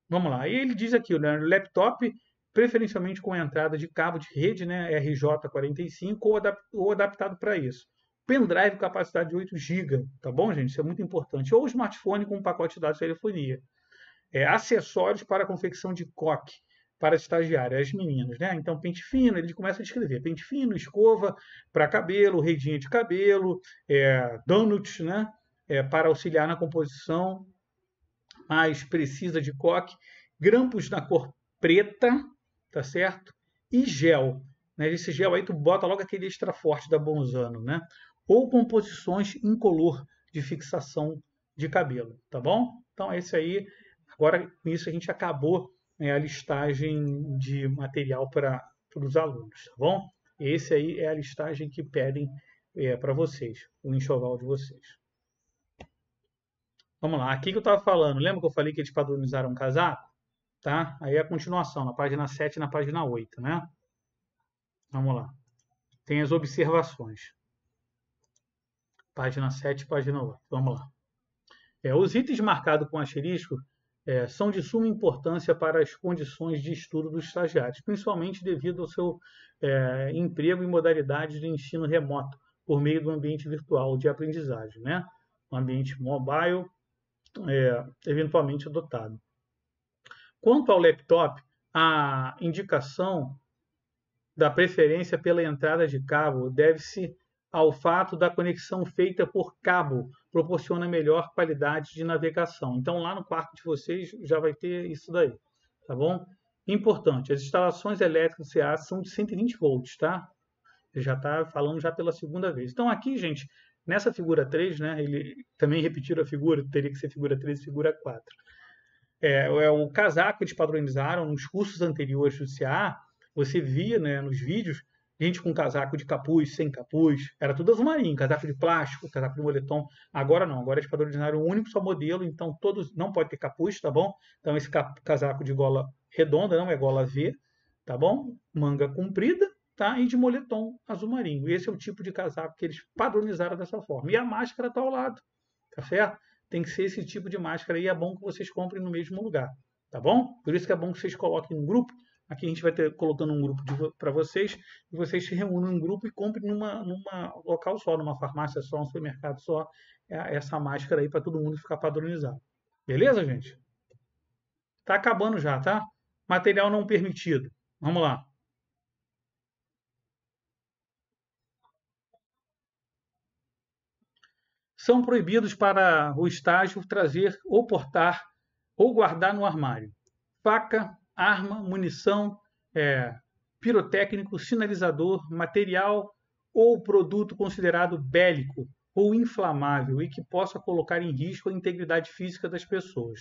Vamos lá. E ele diz aqui, né, laptop preferencialmente com entrada de cabo de rede, né, RJ45, ou, adap ou adaptado para isso. Pendrive capacidade de 8 GB, tá bom, gente? Isso é muito importante. Ou smartphone com pacote de dados de telefonia. É, acessórios para confecção de coque para estagiárias, as meninas, né? Então, pente fino, ele começa a descrever: pente fino, escova para cabelo, redinha de cabelo, é, donuts, né? É, para auxiliar na composição mais precisa de coque, grampos na cor preta, tá certo? E gel. Né? Esse gel aí tu bota logo aquele extra forte da Bonzano, né? Ou composições incolor de fixação de cabelo, tá bom? Então esse aí, agora com isso a gente acabou é a listagem de material para os alunos, tá bom? Esse aí é a listagem que pedem é, para vocês, o enxoval de vocês. Vamos lá, aqui que eu estava falando, lembra que eu falei que eles padronizaram um casaco? Tá? Aí é a continuação, na página 7 e na página 8, né? Vamos lá. Tem as observações. Página 7 página 8. Vamos lá. É, os itens marcados com asterisco é, são de suma importância para as condições de estudo dos estagiários, principalmente devido ao seu é, emprego em modalidades de ensino remoto, por meio do ambiente virtual de aprendizagem, né? um ambiente mobile, é, eventualmente adotado. Quanto ao laptop, a indicação da preferência pela entrada de cabo deve-se ao fato da conexão feita por cabo proporciona melhor qualidade de navegação. Então, lá no quarto de vocês já vai ter isso daí, tá bom? Importante, as instalações elétricas do CA são de 120 volts, tá? Ele já está falando já pela segunda vez. Então, aqui, gente, nessa figura 3, né, ele também repetiram a figura, teria que ser figura 3 e figura 4. É, é o casaco que eles padronizaram nos cursos anteriores do CA, você via né, nos vídeos gente com casaco de capuz, sem capuz, era tudo azul marinho, casaco de plástico, casaco de moletom. Agora não, agora é espadão ordinário único, só modelo, então todos não pode ter capuz, tá bom? Então esse casaco de gola redonda, não é gola V, tá bom? Manga comprida, tá? E de moletom azul marinho. Esse é o tipo de casaco que eles padronizaram dessa forma. E a máscara tá ao lado, tá certo? Tem que ser esse tipo de máscara e é bom que vocês comprem no mesmo lugar, tá bom? Por isso que é bom que vocês coloquem um grupo Aqui a gente vai ter colocando um grupo para vocês, e vocês se reúnem em um grupo e comprem numa, numa local só, numa farmácia só, num supermercado só, é, essa máscara aí para todo mundo ficar padronizado. Beleza, gente? Tá acabando já, tá? Material não permitido. Vamos lá. São proibidos para o estágio trazer ou portar ou guardar no armário faca, arma, munição, é, pirotécnico, sinalizador, material ou produto considerado bélico ou inflamável e que possa colocar em risco a integridade física das pessoas.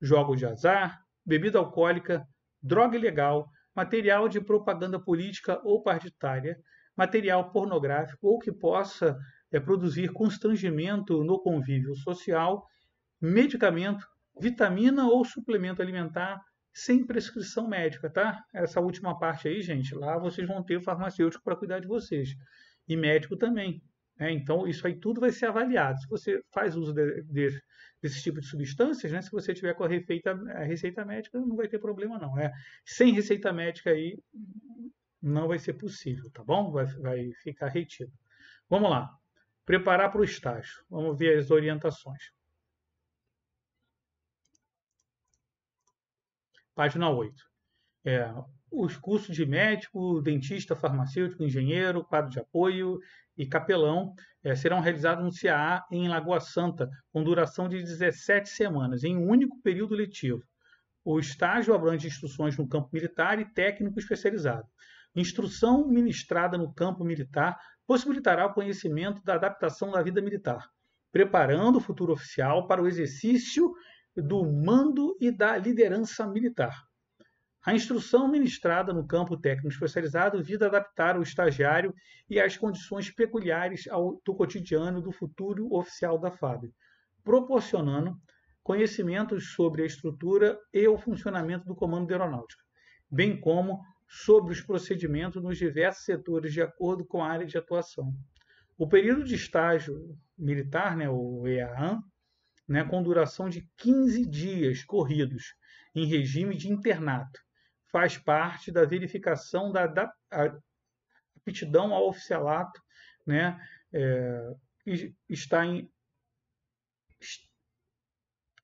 Jogos de azar, bebida alcoólica, droga ilegal, material de propaganda política ou partidária, material pornográfico ou que possa é, produzir constrangimento no convívio social, medicamento, vitamina ou suplemento alimentar, sem prescrição médica, tá? Essa última parte aí, gente, lá vocês vão ter o farmacêutico para cuidar de vocês e médico também. Né? Então, isso aí tudo vai ser avaliado. Se você faz uso de, de, desse tipo de substâncias, né? se você tiver com a receita, a receita médica, não vai ter problema não. Né? Sem receita médica aí, não vai ser possível, tá bom? Vai, vai ficar retido. Vamos lá. Preparar para o estágio. Vamos ver as orientações. página 8. É, os cursos de médico, dentista, farmacêutico, engenheiro, quadro de apoio e capelão é, serão realizados no CAA em Lagoa Santa, com duração de 17 semanas, em um único período letivo. O estágio abrange instruções no campo militar e técnico especializado. Instrução ministrada no campo militar possibilitará o conhecimento da adaptação da vida militar, preparando o futuro oficial para o exercício do mando e da liderança militar. A instrução ministrada no campo técnico especializado visa adaptar o estagiário e as condições peculiares ao, do cotidiano do futuro oficial da FAB, proporcionando conhecimentos sobre a estrutura e o funcionamento do Comando de Aeronáutica, bem como sobre os procedimentos nos diversos setores de acordo com a área de atuação. O período de estágio militar, né, o EAAN, né, com duração de 15 dias corridos em regime de internato. Faz parte da verificação da, da aptidão ao oficialato, né, é, está, em,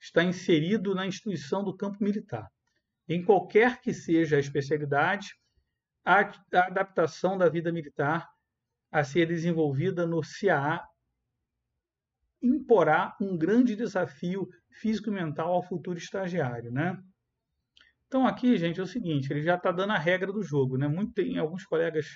está inserido na instituição do campo militar. Em qualquer que seja a especialidade, a, a adaptação da vida militar a ser desenvolvida no CIA imporá um grande desafio físico-mental ao futuro estagiário, né? Então aqui, gente, é o seguinte, ele já está dando a regra do jogo, né? Muito, tem alguns colegas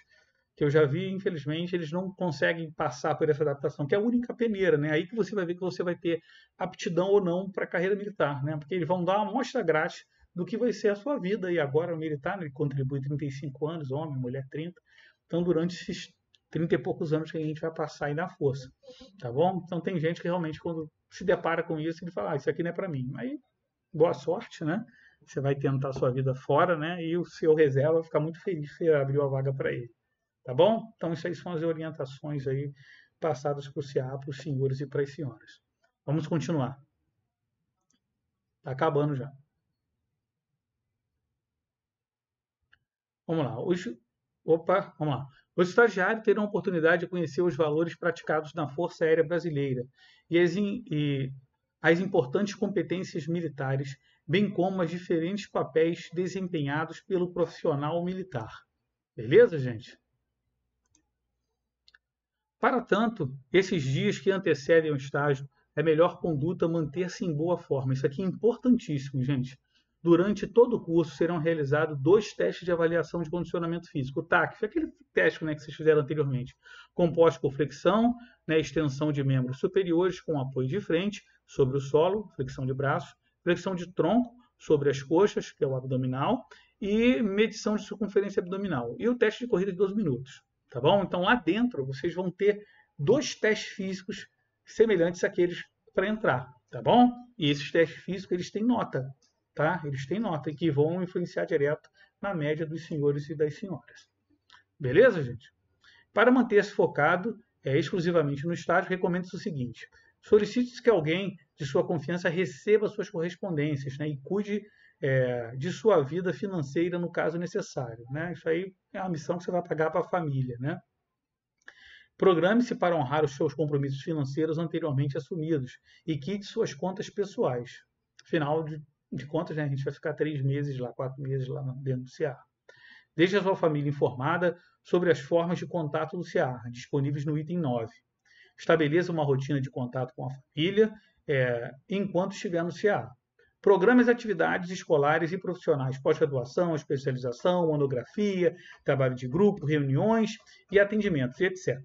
que eu já vi, infelizmente, eles não conseguem passar por essa adaptação, que é a única peneira, né? Aí que você vai ver que você vai ter aptidão ou não para a carreira militar, né? Porque eles vão dar uma amostra grátis do que vai ser a sua vida. E agora o militar, ele contribui 35 anos, homem, mulher 30. Então, durante esses 30 e poucos anos que a gente vai passar aí na força, tá bom? Então tem gente que realmente quando se depara com isso, ele fala, ah, isso aqui não é para mim. Aí, boa sorte, né? Você vai tentar sua vida fora, né? E o seu reserva fica ficar muito feliz se abriu a vaga para ele, tá bom? Então isso aí são as orientações aí passadas para o CA, para os senhores e para as senhoras. Vamos continuar. Tá acabando já. Vamos lá. Hoje, opa, vamos lá. O estagiário terá a oportunidade de conhecer os valores praticados na Força Aérea Brasileira e as, in, e as importantes competências militares, bem como os diferentes papéis desempenhados pelo profissional militar. Beleza, gente? Para tanto, esses dias que antecedem o estágio, é melhor conduta manter-se em boa forma. Isso aqui é importantíssimo, gente. Durante todo o curso serão realizados dois testes de avaliação de condicionamento físico. O TAC foi é aquele teste né, que vocês fizeram anteriormente, composto por flexão, né, extensão de membros superiores com apoio de frente sobre o solo, flexão de braço, flexão de tronco sobre as coxas, que é o abdominal, e medição de circunferência abdominal. E o teste de corrida de 12 minutos, tá bom? Então lá dentro vocês vão ter dois testes físicos semelhantes àqueles para entrar, tá bom? E esses testes físicos eles têm nota, tá? Eles têm nota que vão influenciar direto na média dos senhores e das senhoras. Beleza, gente? Para manter-se focado é, exclusivamente no estágio, recomendo se o seguinte: solicite que alguém de sua confiança receba suas correspondências né, e cuide é, de sua vida financeira no caso necessário. Né? Isso aí é uma missão que você vai pagar para a família. Né? Programe-se para honrar os seus compromissos financeiros anteriormente assumidos e quite suas contas pessoais. Final de de contas, né, a gente vai ficar três meses lá, quatro meses lá dentro do CEAR. Deixe a sua família informada sobre as formas de contato do CEAR, disponíveis no item 9. Estabeleça uma rotina de contato com a família é, enquanto estiver no CEAR. Programas e atividades escolares e profissionais, pós-graduação, especialização, monografia, trabalho de grupo, reuniões e atendimentos, etc.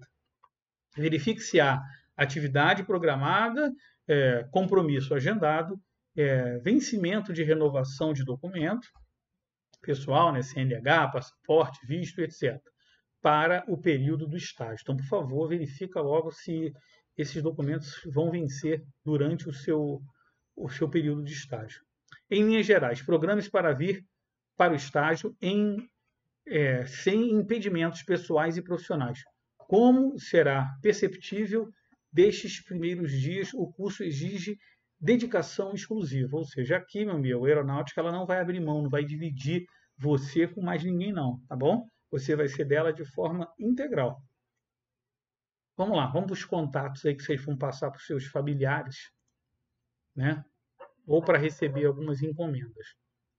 Verifique se há atividade programada, é, compromisso agendado é, vencimento de renovação de documento pessoal, né, CNH, passaporte, visto, etc., para o período do estágio. Então, por favor, verifica logo se esses documentos vão vencer durante o seu, o seu período de estágio. Em linhas gerais, programas para vir para o estágio em, é, sem impedimentos pessoais e profissionais. Como será perceptível destes primeiros dias, o curso exige dedicação exclusiva, ou seja, aqui, meu amigo, a aeronáutica ela não vai abrir mão, não vai dividir você com mais ninguém não, tá bom? Você vai ser dela de forma integral. Vamos lá, vamos para os contatos aí que vocês vão passar para os seus familiares, né? Ou para receber algumas encomendas.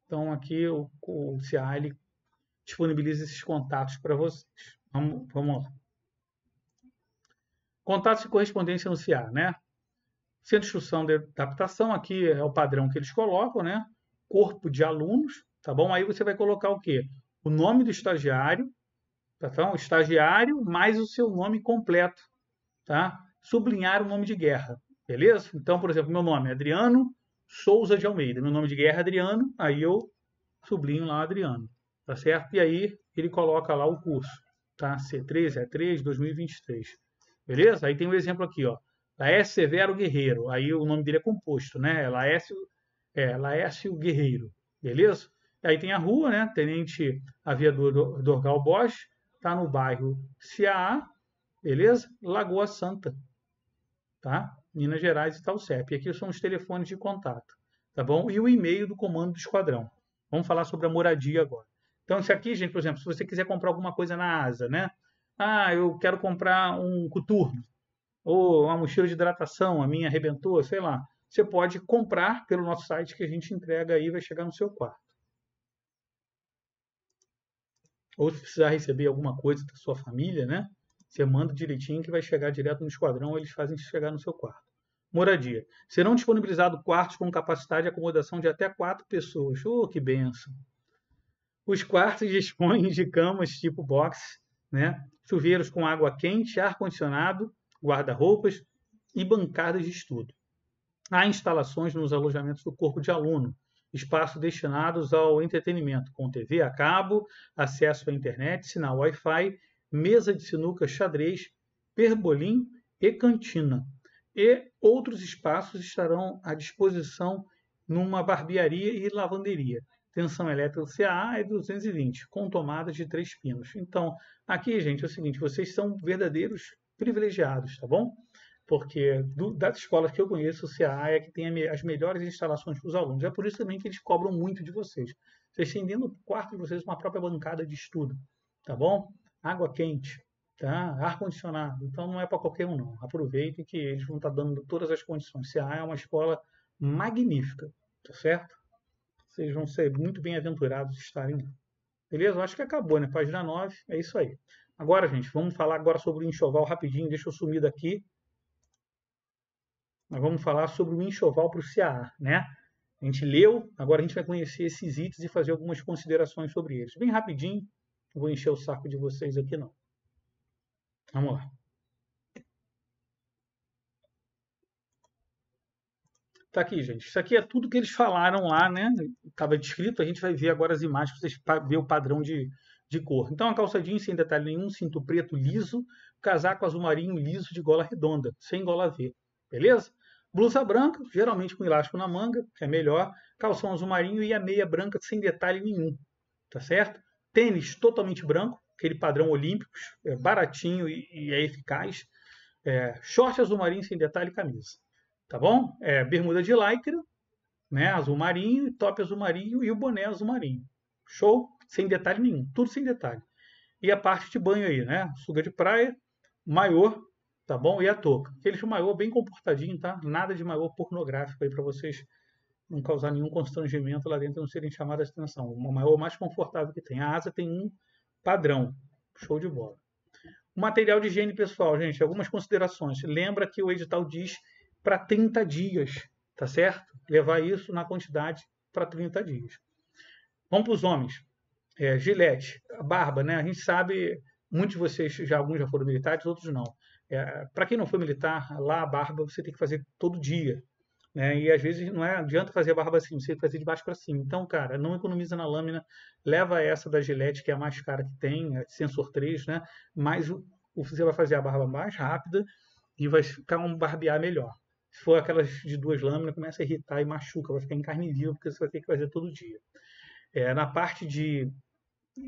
Então aqui o, o ele disponibiliza esses contatos para vocês. Vamos, vamos lá. Contatos e correspondência no CIA, né? Centro de Instrução de Adaptação, aqui é o padrão que eles colocam, né? Corpo de alunos, tá bom? Aí você vai colocar o quê? O nome do estagiário, tá bom estagiário mais o seu nome completo, tá? Sublinhar o nome de guerra, beleza? Então, por exemplo, meu nome é Adriano Souza de Almeida, meu nome de guerra é Adriano, aí eu sublinho lá Adriano, tá certo? E aí ele coloca lá o curso, tá? C3, E3, 2023, beleza? Aí tem um exemplo aqui, ó. Laércio Severo Guerreiro. Aí o nome dele é composto, né? Laércio, é, Laércio Guerreiro, beleza? Aí tem a rua, né? Tenente Aviador Dorgal Bosch, tá no bairro Cia, beleza? Lagoa Santa, tá? Minas Gerais e tal CEP. Aqui são os telefones de contato, tá bom? E o e-mail do comando do esquadrão. Vamos falar sobre a moradia agora. Então, isso aqui, gente, por exemplo, se você quiser comprar alguma coisa na asa, né? Ah, eu quero comprar um coturno ou uma mochila de hidratação, a minha arrebentou, sei lá. Você pode comprar pelo nosso site que a gente entrega aí, vai chegar no seu quarto. Ou se precisar receber alguma coisa da sua família, né? Você manda direitinho que vai chegar direto no esquadrão, eles fazem chegar no seu quarto. Moradia. Serão disponibilizados quartos com capacidade de acomodação de até quatro pessoas. Oh, que benção! Os quartos dispõem de camas tipo box, né? chuveiros com água quente, ar-condicionado, guarda-roupas e bancadas de estudo. Há instalações nos alojamentos do corpo de aluno, espaços destinados ao entretenimento, com TV a cabo, acesso à internet, sinal Wi-Fi, mesa de sinuca xadrez, perbolim e cantina. E outros espaços estarão à disposição numa barbearia e lavanderia. Tensão elétrica CAA é 220, com tomadas de três pinos. Então, aqui, gente, é o seguinte: vocês são verdadeiros privilegiados, tá bom? Porque do, das escolas que eu conheço, o CAA é que tem as melhores instalações para os alunos. É por isso também que eles cobram muito de vocês. Vocês têm dentro do quarto de vocês uma própria bancada de estudo, tá bom? Água quente, tá? ar-condicionado. Então não é para qualquer um, não. Aproveitem que eles vão estar dando todas as condições. CAA é uma escola magnífica, tá certo? Vocês vão ser muito bem-aventurados de estarem lá. Beleza? Eu acho que acabou, né? Página 9, é isso aí. Agora, gente, vamos falar agora sobre o enxoval rapidinho. Deixa eu sumir daqui. Nós vamos falar sobre o enxoval para o CAA, né? A gente leu, agora a gente vai conhecer esses itens e fazer algumas considerações sobre eles. Bem rapidinho, não vou encher o saco de vocês aqui não. Vamos lá. Tá aqui, gente. Isso aqui é tudo que eles falaram lá, né? Estava descrito, a gente vai ver agora as imagens para vocês ver o padrão de, de cor. Então, a calça jeans sem detalhe nenhum, cinto preto liso, casaco azul marinho liso de gola redonda, sem gola V. Beleza? Blusa branca, geralmente com elástico na manga, que é melhor. Calção azul marinho e a meia branca sem detalhe nenhum. Tá certo? Tênis totalmente branco, aquele padrão olímpico, é baratinho e, e é eficaz. É, short azul marinho sem detalhe e camisa. Tá bom? É, bermuda de lycra, né, azul marinho, top azul marinho e o boné azul marinho. Show? sem detalhe nenhum, tudo sem detalhe. E a parte de banho aí, né? Suga de praia, maior, tá bom? E a touca. de maior bem comportadinho, tá? Nada de maior pornográfico aí para vocês não causar nenhum constrangimento lá dentro e não serem chamadas de atenção. O maior mais confortável que tem. A asa tem um padrão. Show de bola. O material de higiene pessoal, gente, algumas considerações. Lembra que o edital diz para 30 dias, tá certo? Levar isso na quantidade para 30 dias. Vamos para os homens. É, gilete, a barba, né? A gente sabe, muitos de vocês, já alguns já foram militares, outros não. É, para quem não foi militar, lá a barba você tem que fazer todo dia. Né? E às vezes não é, adianta fazer a barba assim, você tem que fazer de baixo para cima. Então, cara, não economiza na lâmina, leva essa da Gillette, que é a mais cara que tem, sensor 3, né? Mas o, você vai fazer a barba mais rápida e vai ficar um barbear melhor. Se for aquelas de duas lâminas, começa a irritar e machuca, vai ficar em carne viva, porque você vai ter que fazer todo dia. É, na parte de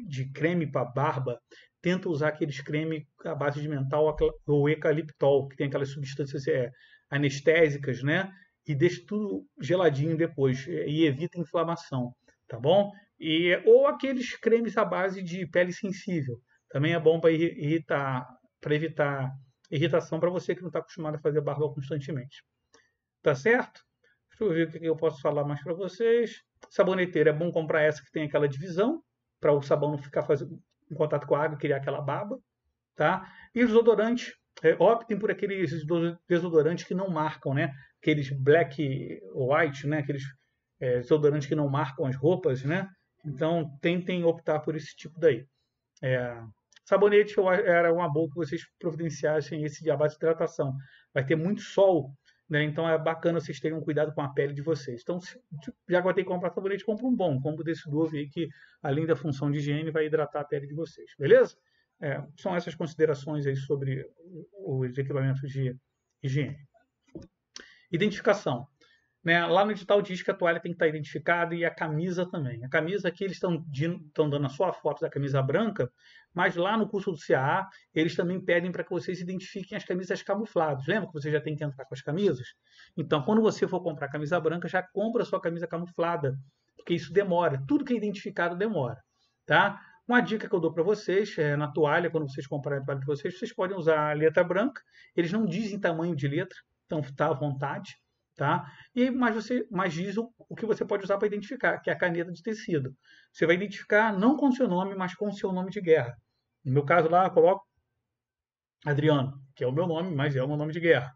de creme para barba tenta usar aqueles creme à base de mental ou eucaliptol, que tem aquelas substâncias é, anestésicas, né? E deixa tudo geladinho depois é, e evita inflamação, tá bom? E, ou aqueles cremes à base de pele sensível. Também é bom para irritar, para evitar irritação para você que não está acostumado a fazer barba constantemente. Tá certo? Deixa eu ver o que eu posso falar mais para vocês. Saboneteira é bom comprar essa que tem aquela divisão, para o sabão não ficar fazendo, em contato com a água, criar aquela baba. Tá? E os desodorantes, é, optem por aqueles desodorantes que não marcam, né? Aqueles black white, né? Aqueles é, desodorantes que não marcam as roupas, né? Então, tentem optar por esse tipo daí. É, sabonete era uma boa que vocês providenciassem esse de abate de hidratação. Vai ter muito sol né? Então é bacana vocês terem um cuidado com a pele de vocês. Então, se, já que vai ter que comprar sabonete, compra um bom, compra desse Dove aí que, além da função de higiene, vai hidratar a pele de vocês, beleza? É, são essas considerações aí sobre os equipamentos de higiene. Identificação. Né? Lá no edital diz que a toalha tem que estar identificada e a camisa também. A camisa aqui eles estão dando só a foto da camisa branca, mas lá no curso do CAA eles também pedem para que vocês identifiquem as camisas camufladas. Lembra que você já tem que entrar com as camisas? Então, quando você for comprar a camisa branca, já compra a sua camisa camuflada, porque isso demora. Tudo que é identificado demora. Tá? Uma dica que eu dou para vocês é, na toalha, quando vocês comprarem a toalha de vocês, vocês podem usar a letra branca. Eles não dizem tamanho de letra, então está à vontade. Tá? E mais você, mais diz o, o que você pode usar para identificar, que é a caneta de tecido. Você vai identificar não com seu nome, mas com seu nome de guerra. No meu caso lá, eu coloco Adriano, que é o meu nome, mas é o meu nome de guerra.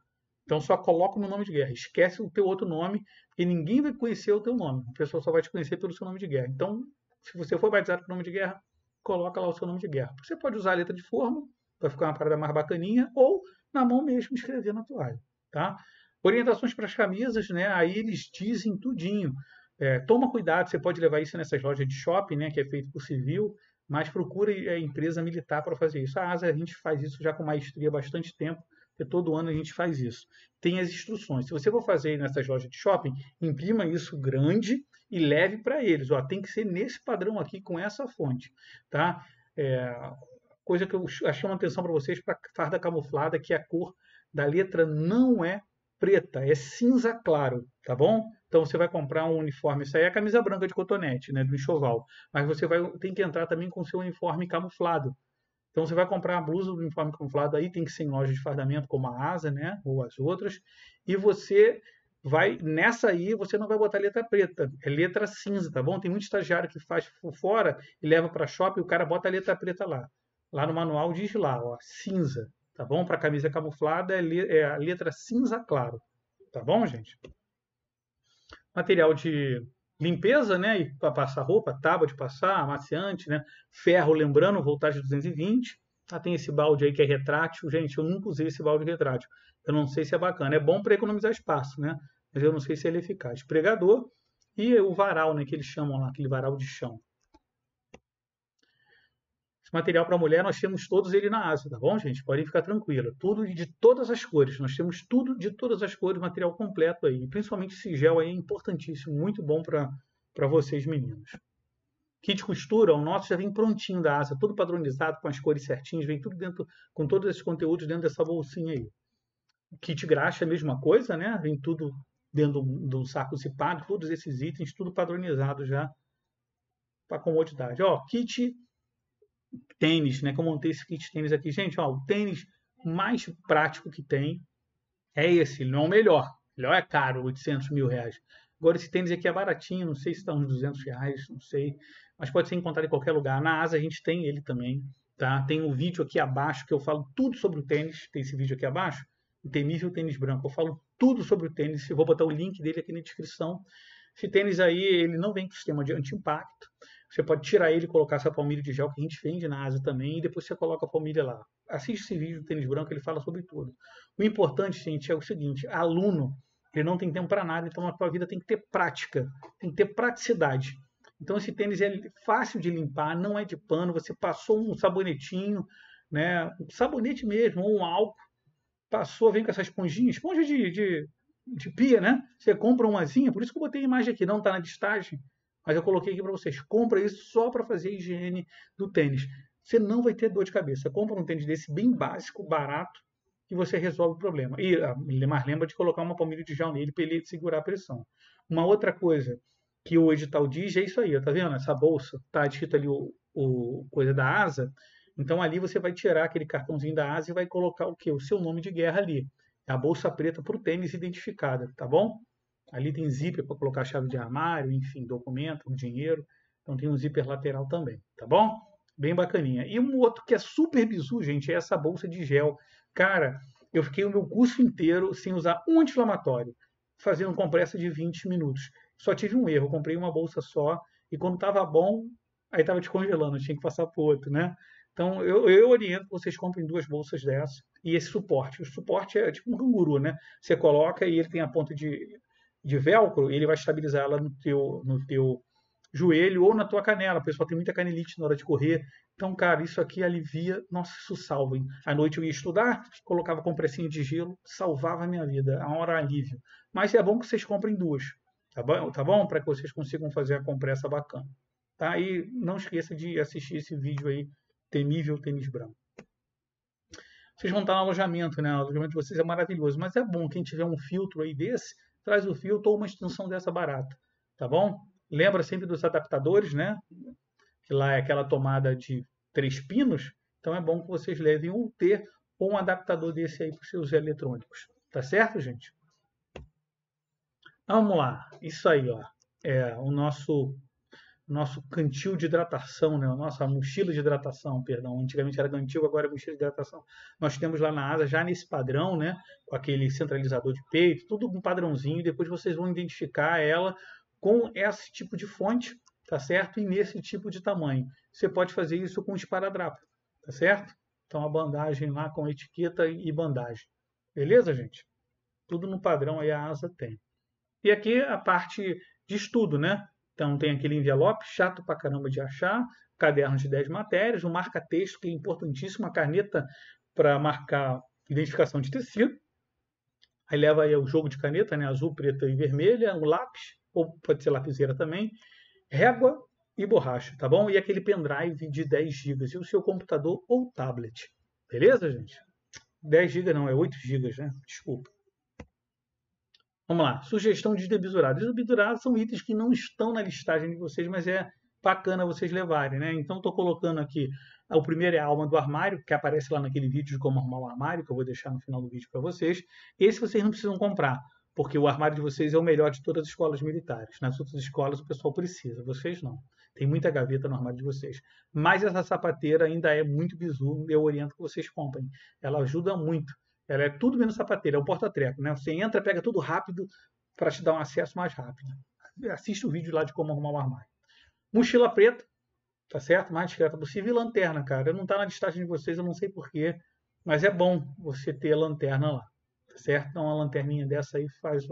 Então só coloca o meu nome de guerra, esquece o teu outro nome e ninguém vai conhecer o teu nome. A pessoa só vai te conhecer pelo seu nome de guerra. Então, se você for batizado com o nome de guerra, coloca lá o seu nome de guerra. Você pode usar a letra de forma, vai ficar uma parada mais bacaninha, ou na mão mesmo escrever na toalha, tá? Orientações para as camisas, né? Aí eles dizem tudinho. É, toma cuidado, você pode levar isso nessas lojas de shopping, né? Que é feito por civil, mas procura a empresa militar para fazer isso. A ASA a gente faz isso já com maestria há bastante tempo, porque todo ano a gente faz isso. Tem as instruções. Se você for fazer nessas lojas de shopping, imprima isso grande e leve para eles. Ó, tem que ser nesse padrão aqui, com essa fonte. Tá? É, coisa que eu achei uma atenção para vocês para farda camuflada, que a cor da letra não é preta, é cinza claro, tá bom? Então você vai comprar um uniforme, isso aí é a camisa branca de cotonete, né, do enxoval. Mas você vai tem que entrar também com seu uniforme camuflado. Então você vai comprar a blusa do uniforme camuflado aí, tem que ser em loja de fardamento como a Asa, né, ou as outras, e você vai nessa aí, você não vai botar letra preta, é letra cinza, tá bom? Tem muito estagiário que faz fora e leva para shopping, o cara bota a letra preta lá. Lá no manual diz lá, ó, cinza, Tá bom? Para camisa camuflada é, é, a letra cinza claro. Tá bom, gente? Material de limpeza, né? E para passar roupa, tábua de passar, amaciante, né? Ferro, lembrando, voltagem 220. Ah, tem esse balde aí que é retrátil. Gente, eu nunca usei esse balde retrátil. Eu não sei se é bacana. É bom para economizar espaço, né? Mas eu não sei se ele é eficaz. Pregador e o varal, né? Que eles chamam lá, aquele varal de chão material para mulher, nós temos todos ele na Ásia, tá bom, gente? Podem ficar tranquila. Tudo de todas as cores. Nós temos tudo de todas as cores, material completo aí. Principalmente esse gel aí é importantíssimo, muito bom para vocês, meninos. Kit costura, o nosso já vem prontinho da Ásia, todo padronizado, com as cores certinhas, vem tudo dentro, com todos esses conteúdos dentro dessa bolsinha aí. Kit graxa é a mesma coisa, né? Vem tudo dentro do, do saco cipado, todos esses itens, tudo padronizado já para comodidade. Ó, kit tênis, né? Como eu montei esse kit de tênis aqui. Gente, ó, o tênis mais prático que tem é esse, não é o melhor. O melhor é caro, 800 mil reais. Agora, esse tênis aqui é baratinho, não sei se está uns 200 reais, não sei. Mas pode ser encontrado em qualquer lugar. Na Asa a gente tem ele também, tá? Tem um vídeo aqui abaixo que eu falo tudo sobre o tênis. Tem esse vídeo aqui abaixo. O temível tênis branco. Eu falo tudo sobre o tênis. Eu vou botar o link dele aqui na descrição. Esse tênis aí, ele não vem com sistema de anti-impacto. Você pode tirar ele e colocar essa palmilha de gel que a gente vende na Ásia também, e depois você coloca a palmilha lá. Assiste esse vídeo do tênis branco, ele fala sobre tudo. O importante, gente, é o seguinte: aluno, ele não tem tempo para nada, então a sua vida tem que ter prática, tem que ter praticidade. Então esse tênis é fácil de limpar, não é de pano, você passou um sabonetinho, né, um sabonete mesmo, ou um álcool, passou, vem com essa esponjinha, esponja de, de, de pia, né? Você compra umazinha, por isso que eu botei a imagem aqui, não está na listagem mas eu coloquei aqui para vocês, compra isso só para fazer a higiene do tênis. Você não vai ter dor de cabeça. Compra um tênis desse bem básico, barato, e você resolve o problema. E ah, mais lembra de colocar uma palmilha de gel nele para ele segurar a pressão. Uma outra coisa que tá o edital diz é isso aí, Está tá vendo? Essa bolsa tá escrito ali o, o coisa da asa. Então ali você vai tirar aquele cartãozinho da asa e vai colocar o que? O seu nome de guerra ali. É a bolsa preta para o tênis identificada, tá bom? Ali tem zíper para colocar chave de armário, enfim, documento, dinheiro. Então tem um zíper lateral também, tá bom? Bem bacaninha. E um outro que é super bizu, gente, é essa bolsa de gel. Cara, eu fiquei o meu curso inteiro sem usar um anti-inflamatório, fazendo compressa de 20 minutos. Só tive um erro, comprei uma bolsa só e quando estava bom, aí estava descongelando, tinha que passar para outro, né? Então, eu, eu oriento que vocês comprem duas bolsas dessas e esse suporte. O suporte é tipo um canguru, né? Você coloca e ele tem a ponta de de velcro, ele vai estabilizar ela no teu, no teu joelho ou na tua canela. O pessoal tem muita canelite na hora de correr. Então, cara, isso aqui alivia, nossa, isso salva. Hein? À noite eu ia estudar, colocava compressinha de gelo, salvava a minha vida. É uma hora alívio. Mas é bom que vocês comprem duas, tá bom? Tá bom? Para que vocês consigam fazer a compressa bacana. Tá? E não esqueça de assistir esse vídeo aí, temível tênis branco. Vocês vão estar no alojamento, né? O alojamento de vocês é maravilhoso, mas é bom quem tiver um filtro aí desse traz o filtro ou uma extensão dessa barata, tá bom? Lembra sempre dos adaptadores, né? Que lá é aquela tomada de três pinos, então é bom que vocês levem um T ou um adaptador desse aí para os seus eletrônicos, tá certo, gente? Vamos lá, isso aí, ó, é o nosso nosso cantil de hidratação, né? nossa mochila de hidratação, perdão. Antigamente era cantil, agora é mochila de hidratação. Nós temos lá na asa, já nesse padrão, né? com aquele centralizador de peito, tudo um padrãozinho. Depois vocês vão identificar ela com esse tipo de fonte, tá certo? E nesse tipo de tamanho. Você pode fazer isso com esparadrapo, tá certo? Então a bandagem lá com etiqueta e bandagem. Beleza, gente? Tudo no padrão aí a asa tem. E aqui a parte de estudo, né? Então tem aquele envelope chato pra caramba de achar, caderno de 10 matérias, um marca-texto que é importantíssimo, uma caneta para marcar identificação de tecido. Aí leva aí o jogo de caneta, né, azul, preta e vermelha, um lápis, ou pode ser lapiseira também, régua e borracha, tá bom? E aquele pendrive de 10 GB e o seu computador ou tablet. Beleza, gente? 10 GB não, é 8 GB, né? Desculpa. Vamos lá, sugestão de desbisurados. Desbisurados são itens que não estão na listagem de vocês, mas é bacana vocês levarem, né? Então, estou colocando aqui, ah, o primeiro é a alma do armário, que aparece lá naquele vídeo de como arrumar o armário, que eu vou deixar no final do vídeo para vocês. Esse vocês não precisam comprar, porque o armário de vocês é o melhor de todas as escolas militares. Nas outras escolas o pessoal precisa, vocês não. Tem muita gaveta no armário de vocês. Mas essa sapateira ainda é muito bizu, eu oriento que vocês comprem. Ela ajuda muito. Ela é tudo menos sapateira, é um porta-treco. Né? Você entra, pega tudo rápido para te dar um acesso mais rápido. Assiste o vídeo lá de como arrumar o um armário. Mochila preta, tá certo? Mais discreta possível. E lanterna, cara. Eu não tá na distância de vocês, eu não sei porquê. Mas é bom você ter a lanterna lá, tá certo? Então, uma lanterninha dessa aí faz.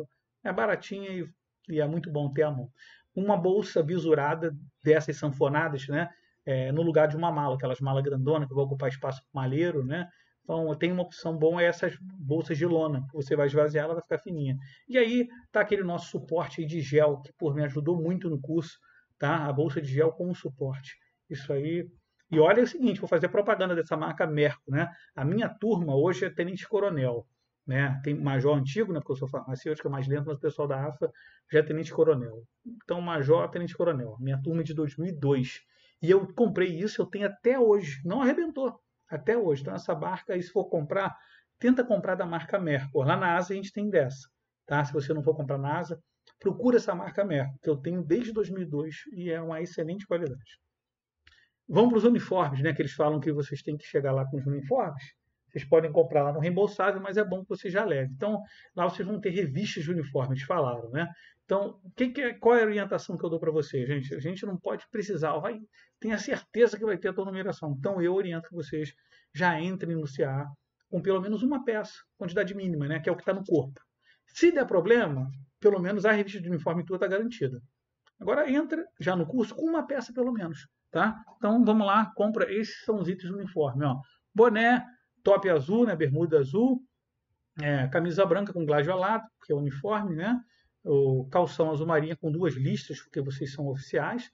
É baratinha e, e é muito bom ter a mão. Uma bolsa visurada dessas sanfonadas, né? É, no lugar de uma mala, aquelas malas grandonas que vão ocupar espaço para malheiro, né? Então, tem uma opção boa é essas bolsas de lona. Você vai esvaziar, ela vai ficar fininha. E aí está aquele nosso suporte de gel, que por mim ajudou muito no curso, tá? A bolsa de gel com suporte. Isso aí. E olha é o seguinte, vou fazer propaganda dessa marca Merco, né? A minha turma hoje é tenente coronel, né? Tem major antigo, né? Porque eu sou farmacêutico é mais lento, mas o pessoal da AFA já é tenente coronel. Então, major, tenente coronel. Minha turma é de 2002. E eu comprei isso, eu tenho até hoje. Não arrebentou até hoje. Então, essa barca, aí, se for comprar, tenta comprar da marca Mercor. Lá na Asa a gente tem dessa. Tá? Se você não for comprar na Asa, procura essa marca Mercor, que eu tenho desde 2002 e é uma excelente qualidade. Vamos para os uniformes, né? que eles falam que vocês têm que chegar lá com os uniformes. Vocês podem comprar lá no reembolsável, mas é bom que você já leve. Então, lá vocês vão ter revistas de uniforme, te falaram, né? Então, que que é, qual é a orientação que eu dou para vocês, gente? A gente não pode precisar, vai, tenha certeza que vai ter a tua numeração. Então, eu oriento que vocês já entrem no CA com pelo menos uma peça, quantidade mínima, né? Que é o que está no corpo. Se der problema, pelo menos a revista de uniforme tua está garantida. Agora entra já no curso com uma peça pelo menos, tá? Então vamos lá, compra. Esses são os itens do uniforme, ó. Boné, top azul, né, bermuda azul, é, camisa branca com gládio alado, que é o uniforme, né, o calção azul marinho com duas listas, porque vocês são oficiais,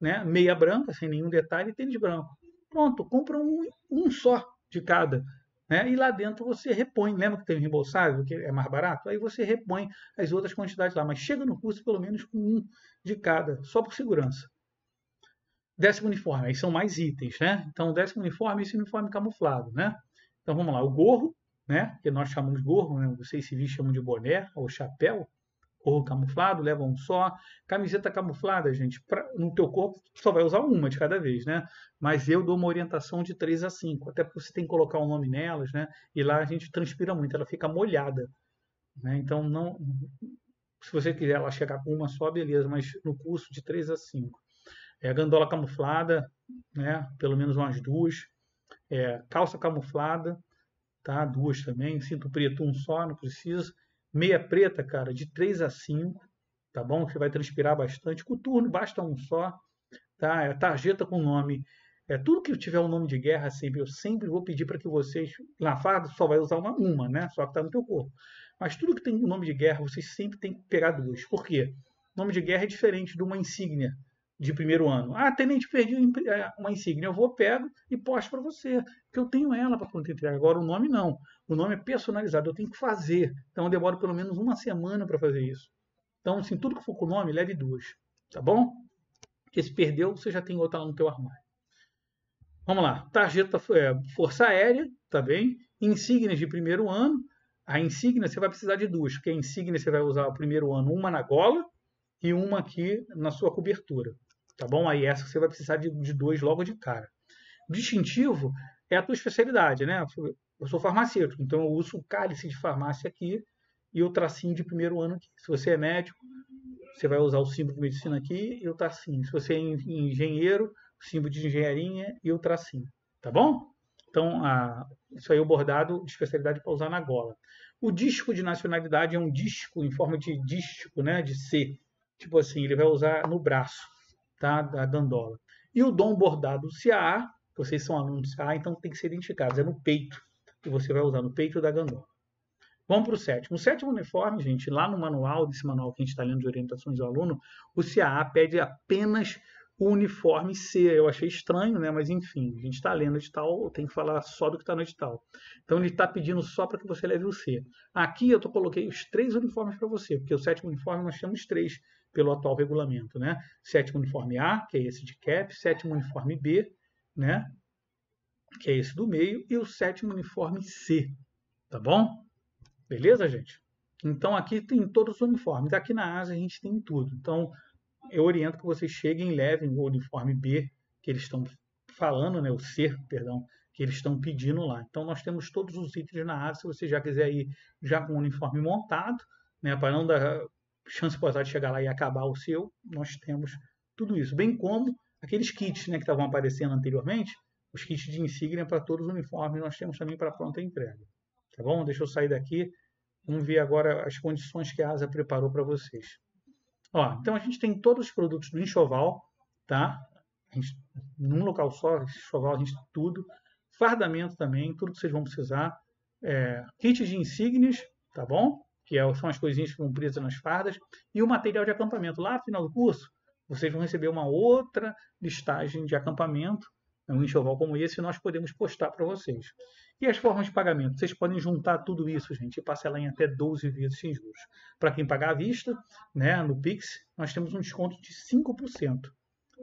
né, meia branca, sem nenhum detalhe, e tênis branco. Pronto, compra um, um só de cada. Né? E lá dentro você repõe, lembra que tem um reembolsável, que é mais barato? Aí você repõe as outras quantidades lá, mas chega no curso pelo menos com um de cada, só por segurança. Décimo uniforme, aí são mais itens, né? Então, décimo uniforme, esse uniforme camuflado, né? Então vamos lá, o gorro, né, que nós chamamos de gorro, né, vocês se chamam de boné ou chapéu, gorro camuflado, leva um só. Camiseta camuflada, gente, pra, no teu corpo só vai usar uma de cada vez, né? Mas eu dou uma orientação de 3 a 5, até porque você tem que colocar o um nome nelas, né? E lá a gente transpira muito, ela fica molhada. Né? Então não se você quiser ela chegar com uma só, beleza, mas no curso de 3 a 5. É, gandola camuflada, né? pelo menos umas duas. É, calça camuflada, tá? Duas também, cinto preto, um só, não precisa. Meia preta, cara, de 3 a 5, tá bom? Você vai transpirar bastante. Coturno, basta um só, tá? É tarjeta com nome. É, tudo que tiver um nome de guerra, sempre, eu sempre vou pedir para que vocês. Lafado só vai usar uma, uma né? Só que está no teu corpo. Mas tudo que tem um nome de guerra, vocês sempre tem que pegar duas. Por quê? Nome de guerra é diferente de uma insígnia de primeiro ano. Ah, tenente, perdi é, uma insígnia. Eu vou, pego e posto para você, que eu tenho ela para poder entregar. Agora, o nome não. O nome é personalizado, eu tenho que fazer. Então, eu demoro pelo menos uma semana para fazer isso. Então, assim, tudo que for com o nome, leve duas. Tá bom? Porque se perdeu, você já tem outra lá no teu armário. Vamos lá. Tarjeta é, Força Aérea, tá bem? Insígnias de primeiro ano. A insígnia você vai precisar de duas, porque a insígnia você vai usar o primeiro ano, uma na gola e uma aqui na sua cobertura. Tá bom? Aí essa você vai precisar de, de dois logo de cara. O distintivo é a tua especialidade, né? Eu sou farmacêutico, então eu uso o cálice de farmácia aqui e o tracinho de primeiro ano aqui. Se você é médico, você vai usar o símbolo de medicina aqui e o tracinho. Se você é engenheiro, o símbolo de engenharia e o tracinho. Tá bom? Então, a, isso aí é o bordado de especialidade para usar na gola. O disco de nacionalidade é um disco em forma de dístico, né? De C. Tipo assim, ele vai usar no braço tá? da dandola. E o dom bordado CA, vocês são alunos do CA, então tem que ser identificados, é no peito, que você vai usar no peito da gandola. Vamos para o sétimo. O sétimo uniforme, gente, lá no manual, desse manual que a gente está lendo de orientações do aluno, o CAA pede apenas o uniforme C. Eu achei estranho, né? Mas enfim, a gente está lendo o edital, tem que falar só do que está no edital. Então ele está pedindo só para que você leve o C. Aqui eu tô, coloquei os três uniformes para você, porque o sétimo uniforme nós temos três pelo atual regulamento, né? Sétimo uniforme A, que é esse de CAP, sétimo uniforme B, né? Que é esse do meio, e o sétimo uniforme C, tá bom? Beleza, gente? Então aqui tem todos os uniformes, aqui na Ásia a gente tem tudo. Então eu oriento que vocês cheguem e levem o uniforme B que eles estão falando, né? O C, perdão, que eles estão pedindo lá. Então nós temos todos os itens na Ásia, se você já quiser ir já com o uniforme montado, né, para não dar chance posada de chegar lá e acabar o seu, nós temos tudo isso. Bem como aqueles kits né, que estavam aparecendo anteriormente, os kits de insígnia para todos os uniformes, nós temos também para pronta entrega. Tá bom? Deixa eu sair daqui. Vamos ver agora as condições que a ASA preparou para vocês. Ó, então a gente tem todos os produtos do enxoval, tá? A gente, num local só, enxoval a gente tem tudo. Fardamento também, tudo que vocês vão precisar. É, kits de insígnias, tá bom? que é são as coisinhas que vão presas nas fardas, e o material de acampamento. Lá no final do curso, vocês vão receber uma outra listagem de acampamento, um enxoval como esse, nós podemos postar para vocês. E as formas de pagamento? Vocês podem juntar tudo isso, gente, e parcelar em até 12 vezes sem juros. Para quem pagar à vista, né, no Pix, nós temos um desconto de 5%.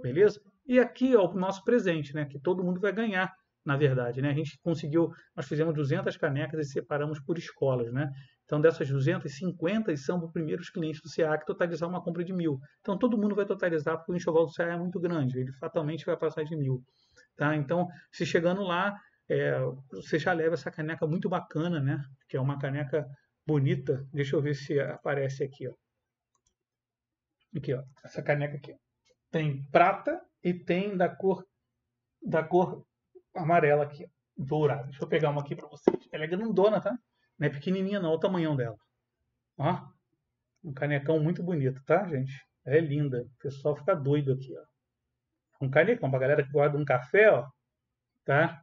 Beleza? E aqui ó, o nosso presente, né, que todo mundo vai ganhar na verdade, né? A gente conseguiu, nós fizemos 200 canecas e separamos por escolas, né? Então, dessas 250 são os primeiros clientes do CA que totalizar uma compra de mil. Então, todo mundo vai totalizar porque o enxoval do CA é muito grande, ele fatalmente vai passar de mil. Tá? Então, se chegando lá, é, você já leva essa caneca muito bacana, né? que é uma caneca bonita. Deixa eu ver se aparece aqui. Ó. Aqui, ó. essa caneca aqui. Tem prata e tem da cor, da cor amarela aqui, dourada. Deixa eu pegar uma aqui para vocês. Ela é grandona, tá? Não é pequenininha não, o tamanhão dela. Ó, um canecão muito bonito, tá, gente? É linda. O pessoal fica doido aqui, ó. Um canecão, pra galera que guarda um café, ó. Tá?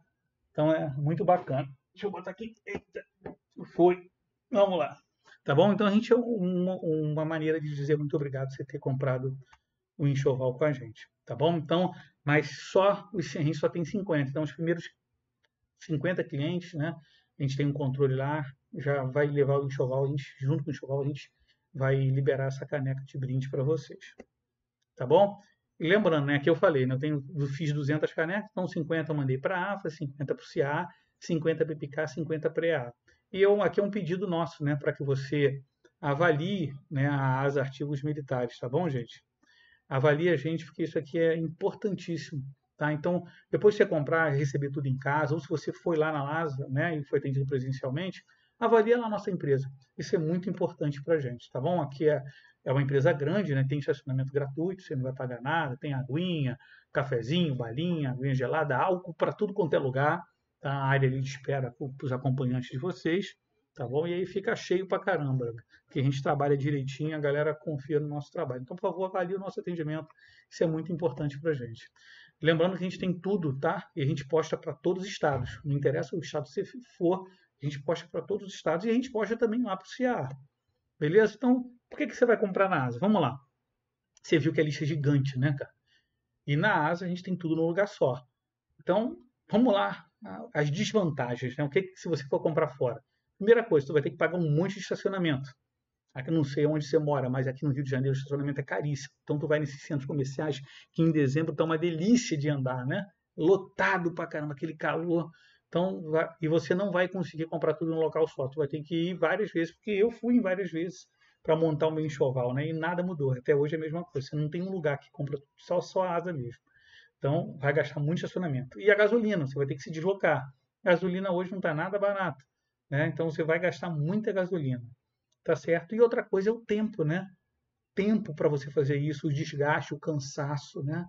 Então é muito bacana. Deixa eu botar aqui. Eita, foi. Vamos lá. Tá bom? Então a gente é uma, uma maneira de dizer muito obrigado por você ter comprado o enxoval com a gente. Tá bom? Então, mas só os a gente só tem 50. Então, os primeiros 50 clientes, né? A gente tem um controle lá, já vai levar o enxoval, a gente, junto com o enxoval, a gente vai liberar essa caneca de brinde para vocês. Tá bom? E lembrando, né, que eu falei, né, eu tenho, eu fiz 200 canecas, então 50 eu mandei para a AFA, 50 para o CA, 50 PPK, 50 para a E eu, aqui é um pedido nosso, né, para que você avalie né, as artigos militares, tá bom, gente? Avalie a gente, porque isso aqui é importantíssimo. Tá? Então, depois de você comprar, receber tudo em casa, ou se você foi lá na LASA né, e foi atendido presencialmente, avalia na nossa empresa. Isso é muito importante para a gente, tá bom? Aqui é, é uma empresa grande, né? tem estacionamento gratuito, você não vai pagar nada, tem aguinha, cafezinho, balinha, aguinha gelada, álcool para tudo quanto é lugar. Tá? A área ali de espera para os acompanhantes de vocês, tá bom? E aí fica cheio para caramba, porque a gente trabalha direitinho, a galera confia no nosso trabalho. Então, por favor, avalie o nosso atendimento, isso é muito importante para a gente. Lembrando que a gente tem tudo, tá? E a gente posta para todos os estados. Não interessa o estado que você for, a gente posta para todos os estados e a gente posta também lá para o CIA. Beleza? Então, por que, que você vai comprar na ASA? Vamos lá. Você viu que a lista é gigante, né, cara? E na ASA a gente tem tudo num lugar só. Então, vamos lá. As desvantagens, né? O que, que se você for comprar fora? Primeira coisa, você vai ter que pagar um monte de estacionamento. Aqui não sei onde você mora, mas aqui no Rio de Janeiro o estacionamento é caríssimo. Então tu vai nesses centros comerciais que em dezembro tá uma delícia de andar, né? Lotado pra caramba, aquele calor. Então, vai, e você não vai conseguir comprar tudo num local só. Tu vai ter que ir várias vezes, porque eu fui em várias vezes para montar o meu enxoval, né? E nada mudou. Até hoje é a mesma coisa. Você não tem um lugar que compra só, só a asa mesmo. Então, vai gastar muito estacionamento. E a gasolina, você vai ter que se deslocar. A gasolina hoje não está nada barata. Né? Então, você vai gastar muita gasolina. Tá certo? E outra coisa é o tempo, né? Tempo para você fazer isso, o desgaste, o cansaço, né?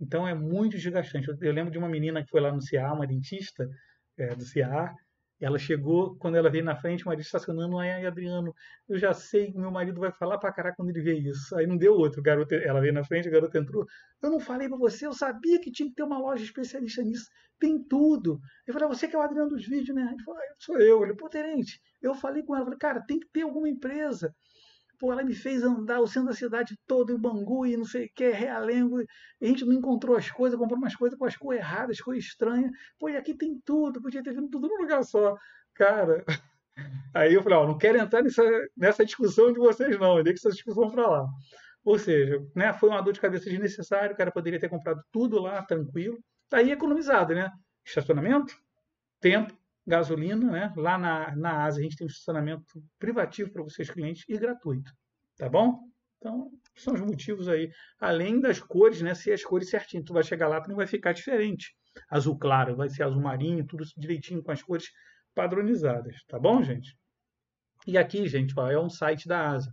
Então, é muito desgastante. Eu, eu lembro de uma menina que foi lá no CA, uma dentista, é, do CA, ela chegou, quando ela veio na frente, o marido estacionando, aí, Adriano, eu já sei que meu marido vai falar pra caralho quando ele vê isso. Aí não deu outro, garoto ela veio na frente, a garota entrou, eu não falei pra você, eu sabia que tinha que ter uma loja especialista nisso, tem tudo. Eu falei, ah, você que é o Adriano dos vídeos, né? Ele falou, ah, sou eu. Ele, pô, Terente, eu falei com ela, eu falei, cara, tem que ter alguma empresa pô, ela me fez andar o centro da cidade todo, e o Bangu, e não sei o que, Realengo, e a gente não encontrou as coisas, comprou umas coisas com as coisas erradas, coisas estranhas, pô, e aqui tem tudo, podia ter vindo tudo num lugar só. Cara, aí eu falei, ó, não quero entrar nessa, nessa discussão de vocês não, eu que essa discussão para lá. Ou seja, né, foi uma dor de cabeça desnecessária, o cara poderia ter comprado tudo lá, tranquilo, tá aí economizado, né? Estacionamento, tempo, gasolina, né? Lá na, na Asa a gente tem um estacionamento privativo para vocês clientes e gratuito, tá bom? Então, são os motivos aí. Além das cores, né? Se as cores certinho, tu vai chegar lá, tu não vai ficar diferente. Azul claro, vai ser azul marinho, tudo direitinho com as cores padronizadas, tá bom, gente? E aqui, gente, ó, é um site da Asa.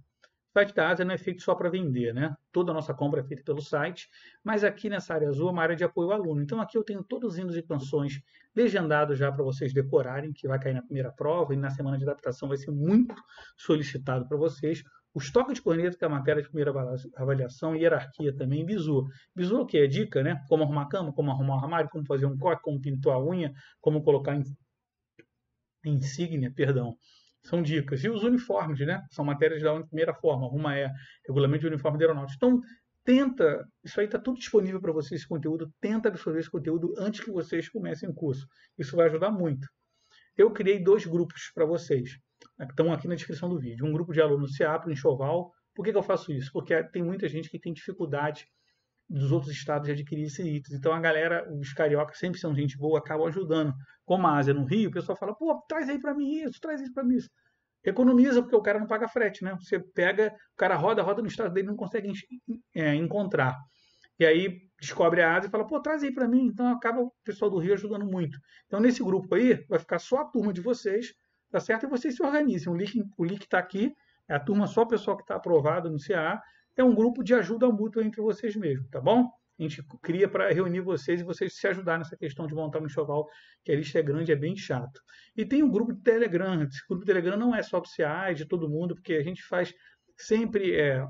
O site da Asa não é feito só para vender, né? Toda a nossa compra é feita pelo site, mas aqui nessa área azul é uma área de apoio ao aluno. Então aqui eu tenho todos os hinos e canções legendados já para vocês decorarem, que vai cair na primeira prova e na semana de adaptação vai ser muito solicitado para vocês. Os toques de corneta, que é a matéria de primeira avaliação, hierarquia também, bizu. Bizu é o que? É dica, né? Como arrumar a cama, como arrumar o armário, como fazer um coque, como pintar a unha, como colocar em... insígnia, perdão, são dicas. E os uniformes, né? São matérias da primeira forma. Uma é regulamento de uniforme de aeronáutica. Então, tenta, isso aí está tudo disponível para você, esse conteúdo, tenta absorver esse conteúdo antes que vocês comecem o curso. Isso vai ajudar muito. Eu criei dois grupos para vocês, né, que estão aqui na descrição do vídeo. Um grupo de alunos CEAP, Enxoval. Por que, que eu faço isso? Porque tem muita gente que tem dificuldade dos outros estados esses itens. Então a galera, os cariocas sempre são gente boa, acabam ajudando. Como a Ásia é no Rio, o pessoal fala, pô, traz aí para mim isso, traz isso para mim isso. Economiza, porque o cara não paga frete, né? Você pega, o cara roda, roda no estado dele, não consegue é, encontrar. E aí descobre a Ásia e fala, pô, traz aí para mim. Então acaba o pessoal do Rio ajudando muito. Então nesse grupo aí, vai ficar só a turma de vocês, tá certo? E vocês se organizem. O link está aqui, é a turma só o pessoal que está aprovado no CA é um grupo de ajuda mútua entre vocês mesmos, tá bom? A gente cria para reunir vocês e vocês se ajudar nessa questão de montar um enxoval, que a lista é grande, é bem chato. E tem um grupo de Telegram. Esse grupo de Telegram não é só para de todo mundo, porque a gente faz sempre é,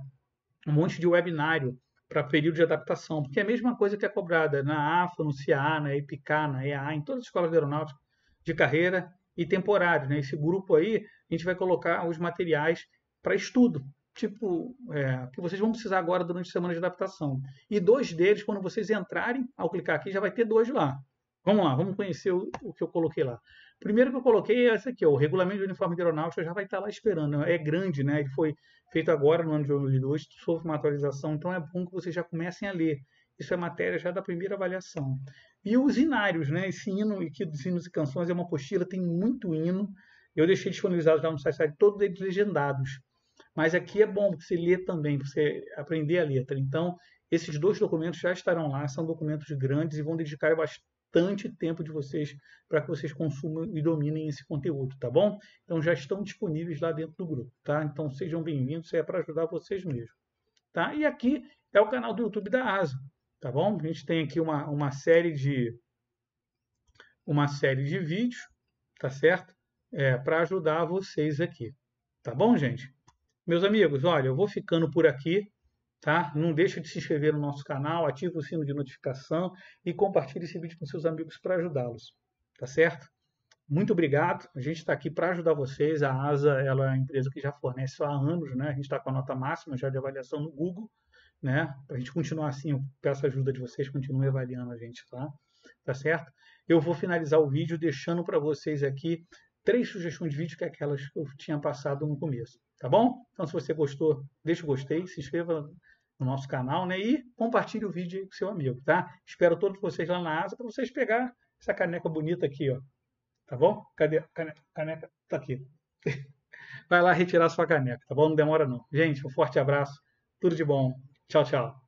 um monte de webinário para período de adaptação, porque é a mesma coisa que é cobrada na AFA, no CIA, na EPIC, na EA, em todas as escolas de aeronáutica de carreira e temporário. Né? Esse grupo aí, a gente vai colocar os materiais para estudo, tipo, é, que vocês vão precisar agora durante a semana de adaptação. E dois deles, quando vocês entrarem, ao clicar aqui, já vai ter dois lá. Vamos lá, vamos conhecer o, o que eu coloquei lá. Primeiro que eu coloquei é esse aqui, ó, o regulamento de uniforme de aeronáutica já vai estar lá esperando. Né? É grande, né? Ele foi feito agora no ano de 2002, sofre uma atualização, então é bom que vocês já comecem a ler. Isso é matéria já da primeira avaliação. E os hinários, né? Esse hino que dos hinos e canções é uma apostila, tem muito hino. Eu deixei disponibilizado lá no site, todos eles legendados. Mas aqui é bom você ler também, você aprender a letra. Então, esses dois documentos já estarão lá, são documentos grandes e vão dedicar bastante tempo de vocês para que vocês consumam e dominem esse conteúdo, tá bom? Então já estão disponíveis lá dentro do grupo, tá? Então sejam bem-vindos, é para ajudar vocês mesmo, tá? E aqui é o canal do YouTube da ASA, tá bom? A gente tem aqui uma, uma série de uma série de vídeos, tá certo? É, para ajudar vocês aqui, tá bom, gente? Meus amigos, olha, eu vou ficando por aqui, tá? Não deixe de se inscrever no nosso canal, ative o sino de notificação e compartilhe esse vídeo com seus amigos para ajudá-los, tá certo? Muito obrigado. A gente está aqui para ajudar vocês. A ASA ela é uma empresa que já fornece há anos, né? A gente está com a nota máxima já de avaliação no Google, né? Para a gente continuar assim, eu peço a ajuda de vocês, continuem avaliando a gente, tá? Tá certo? Eu vou finalizar o vídeo deixando para vocês aqui três sugestões de vídeo que é aquelas que eu tinha passado no começo. Tá bom? Então, se você gostou, deixa o gostei, se inscreva no nosso canal né? e compartilhe o vídeo com seu amigo, tá? Espero todos vocês lá na asa para vocês pegar essa caneca bonita aqui, ó. Tá bom? Cadê a caneca? caneca? Tá aqui. Vai lá retirar sua caneca, tá bom? Não demora não. Gente, um forte abraço. Tudo de bom. Tchau, tchau.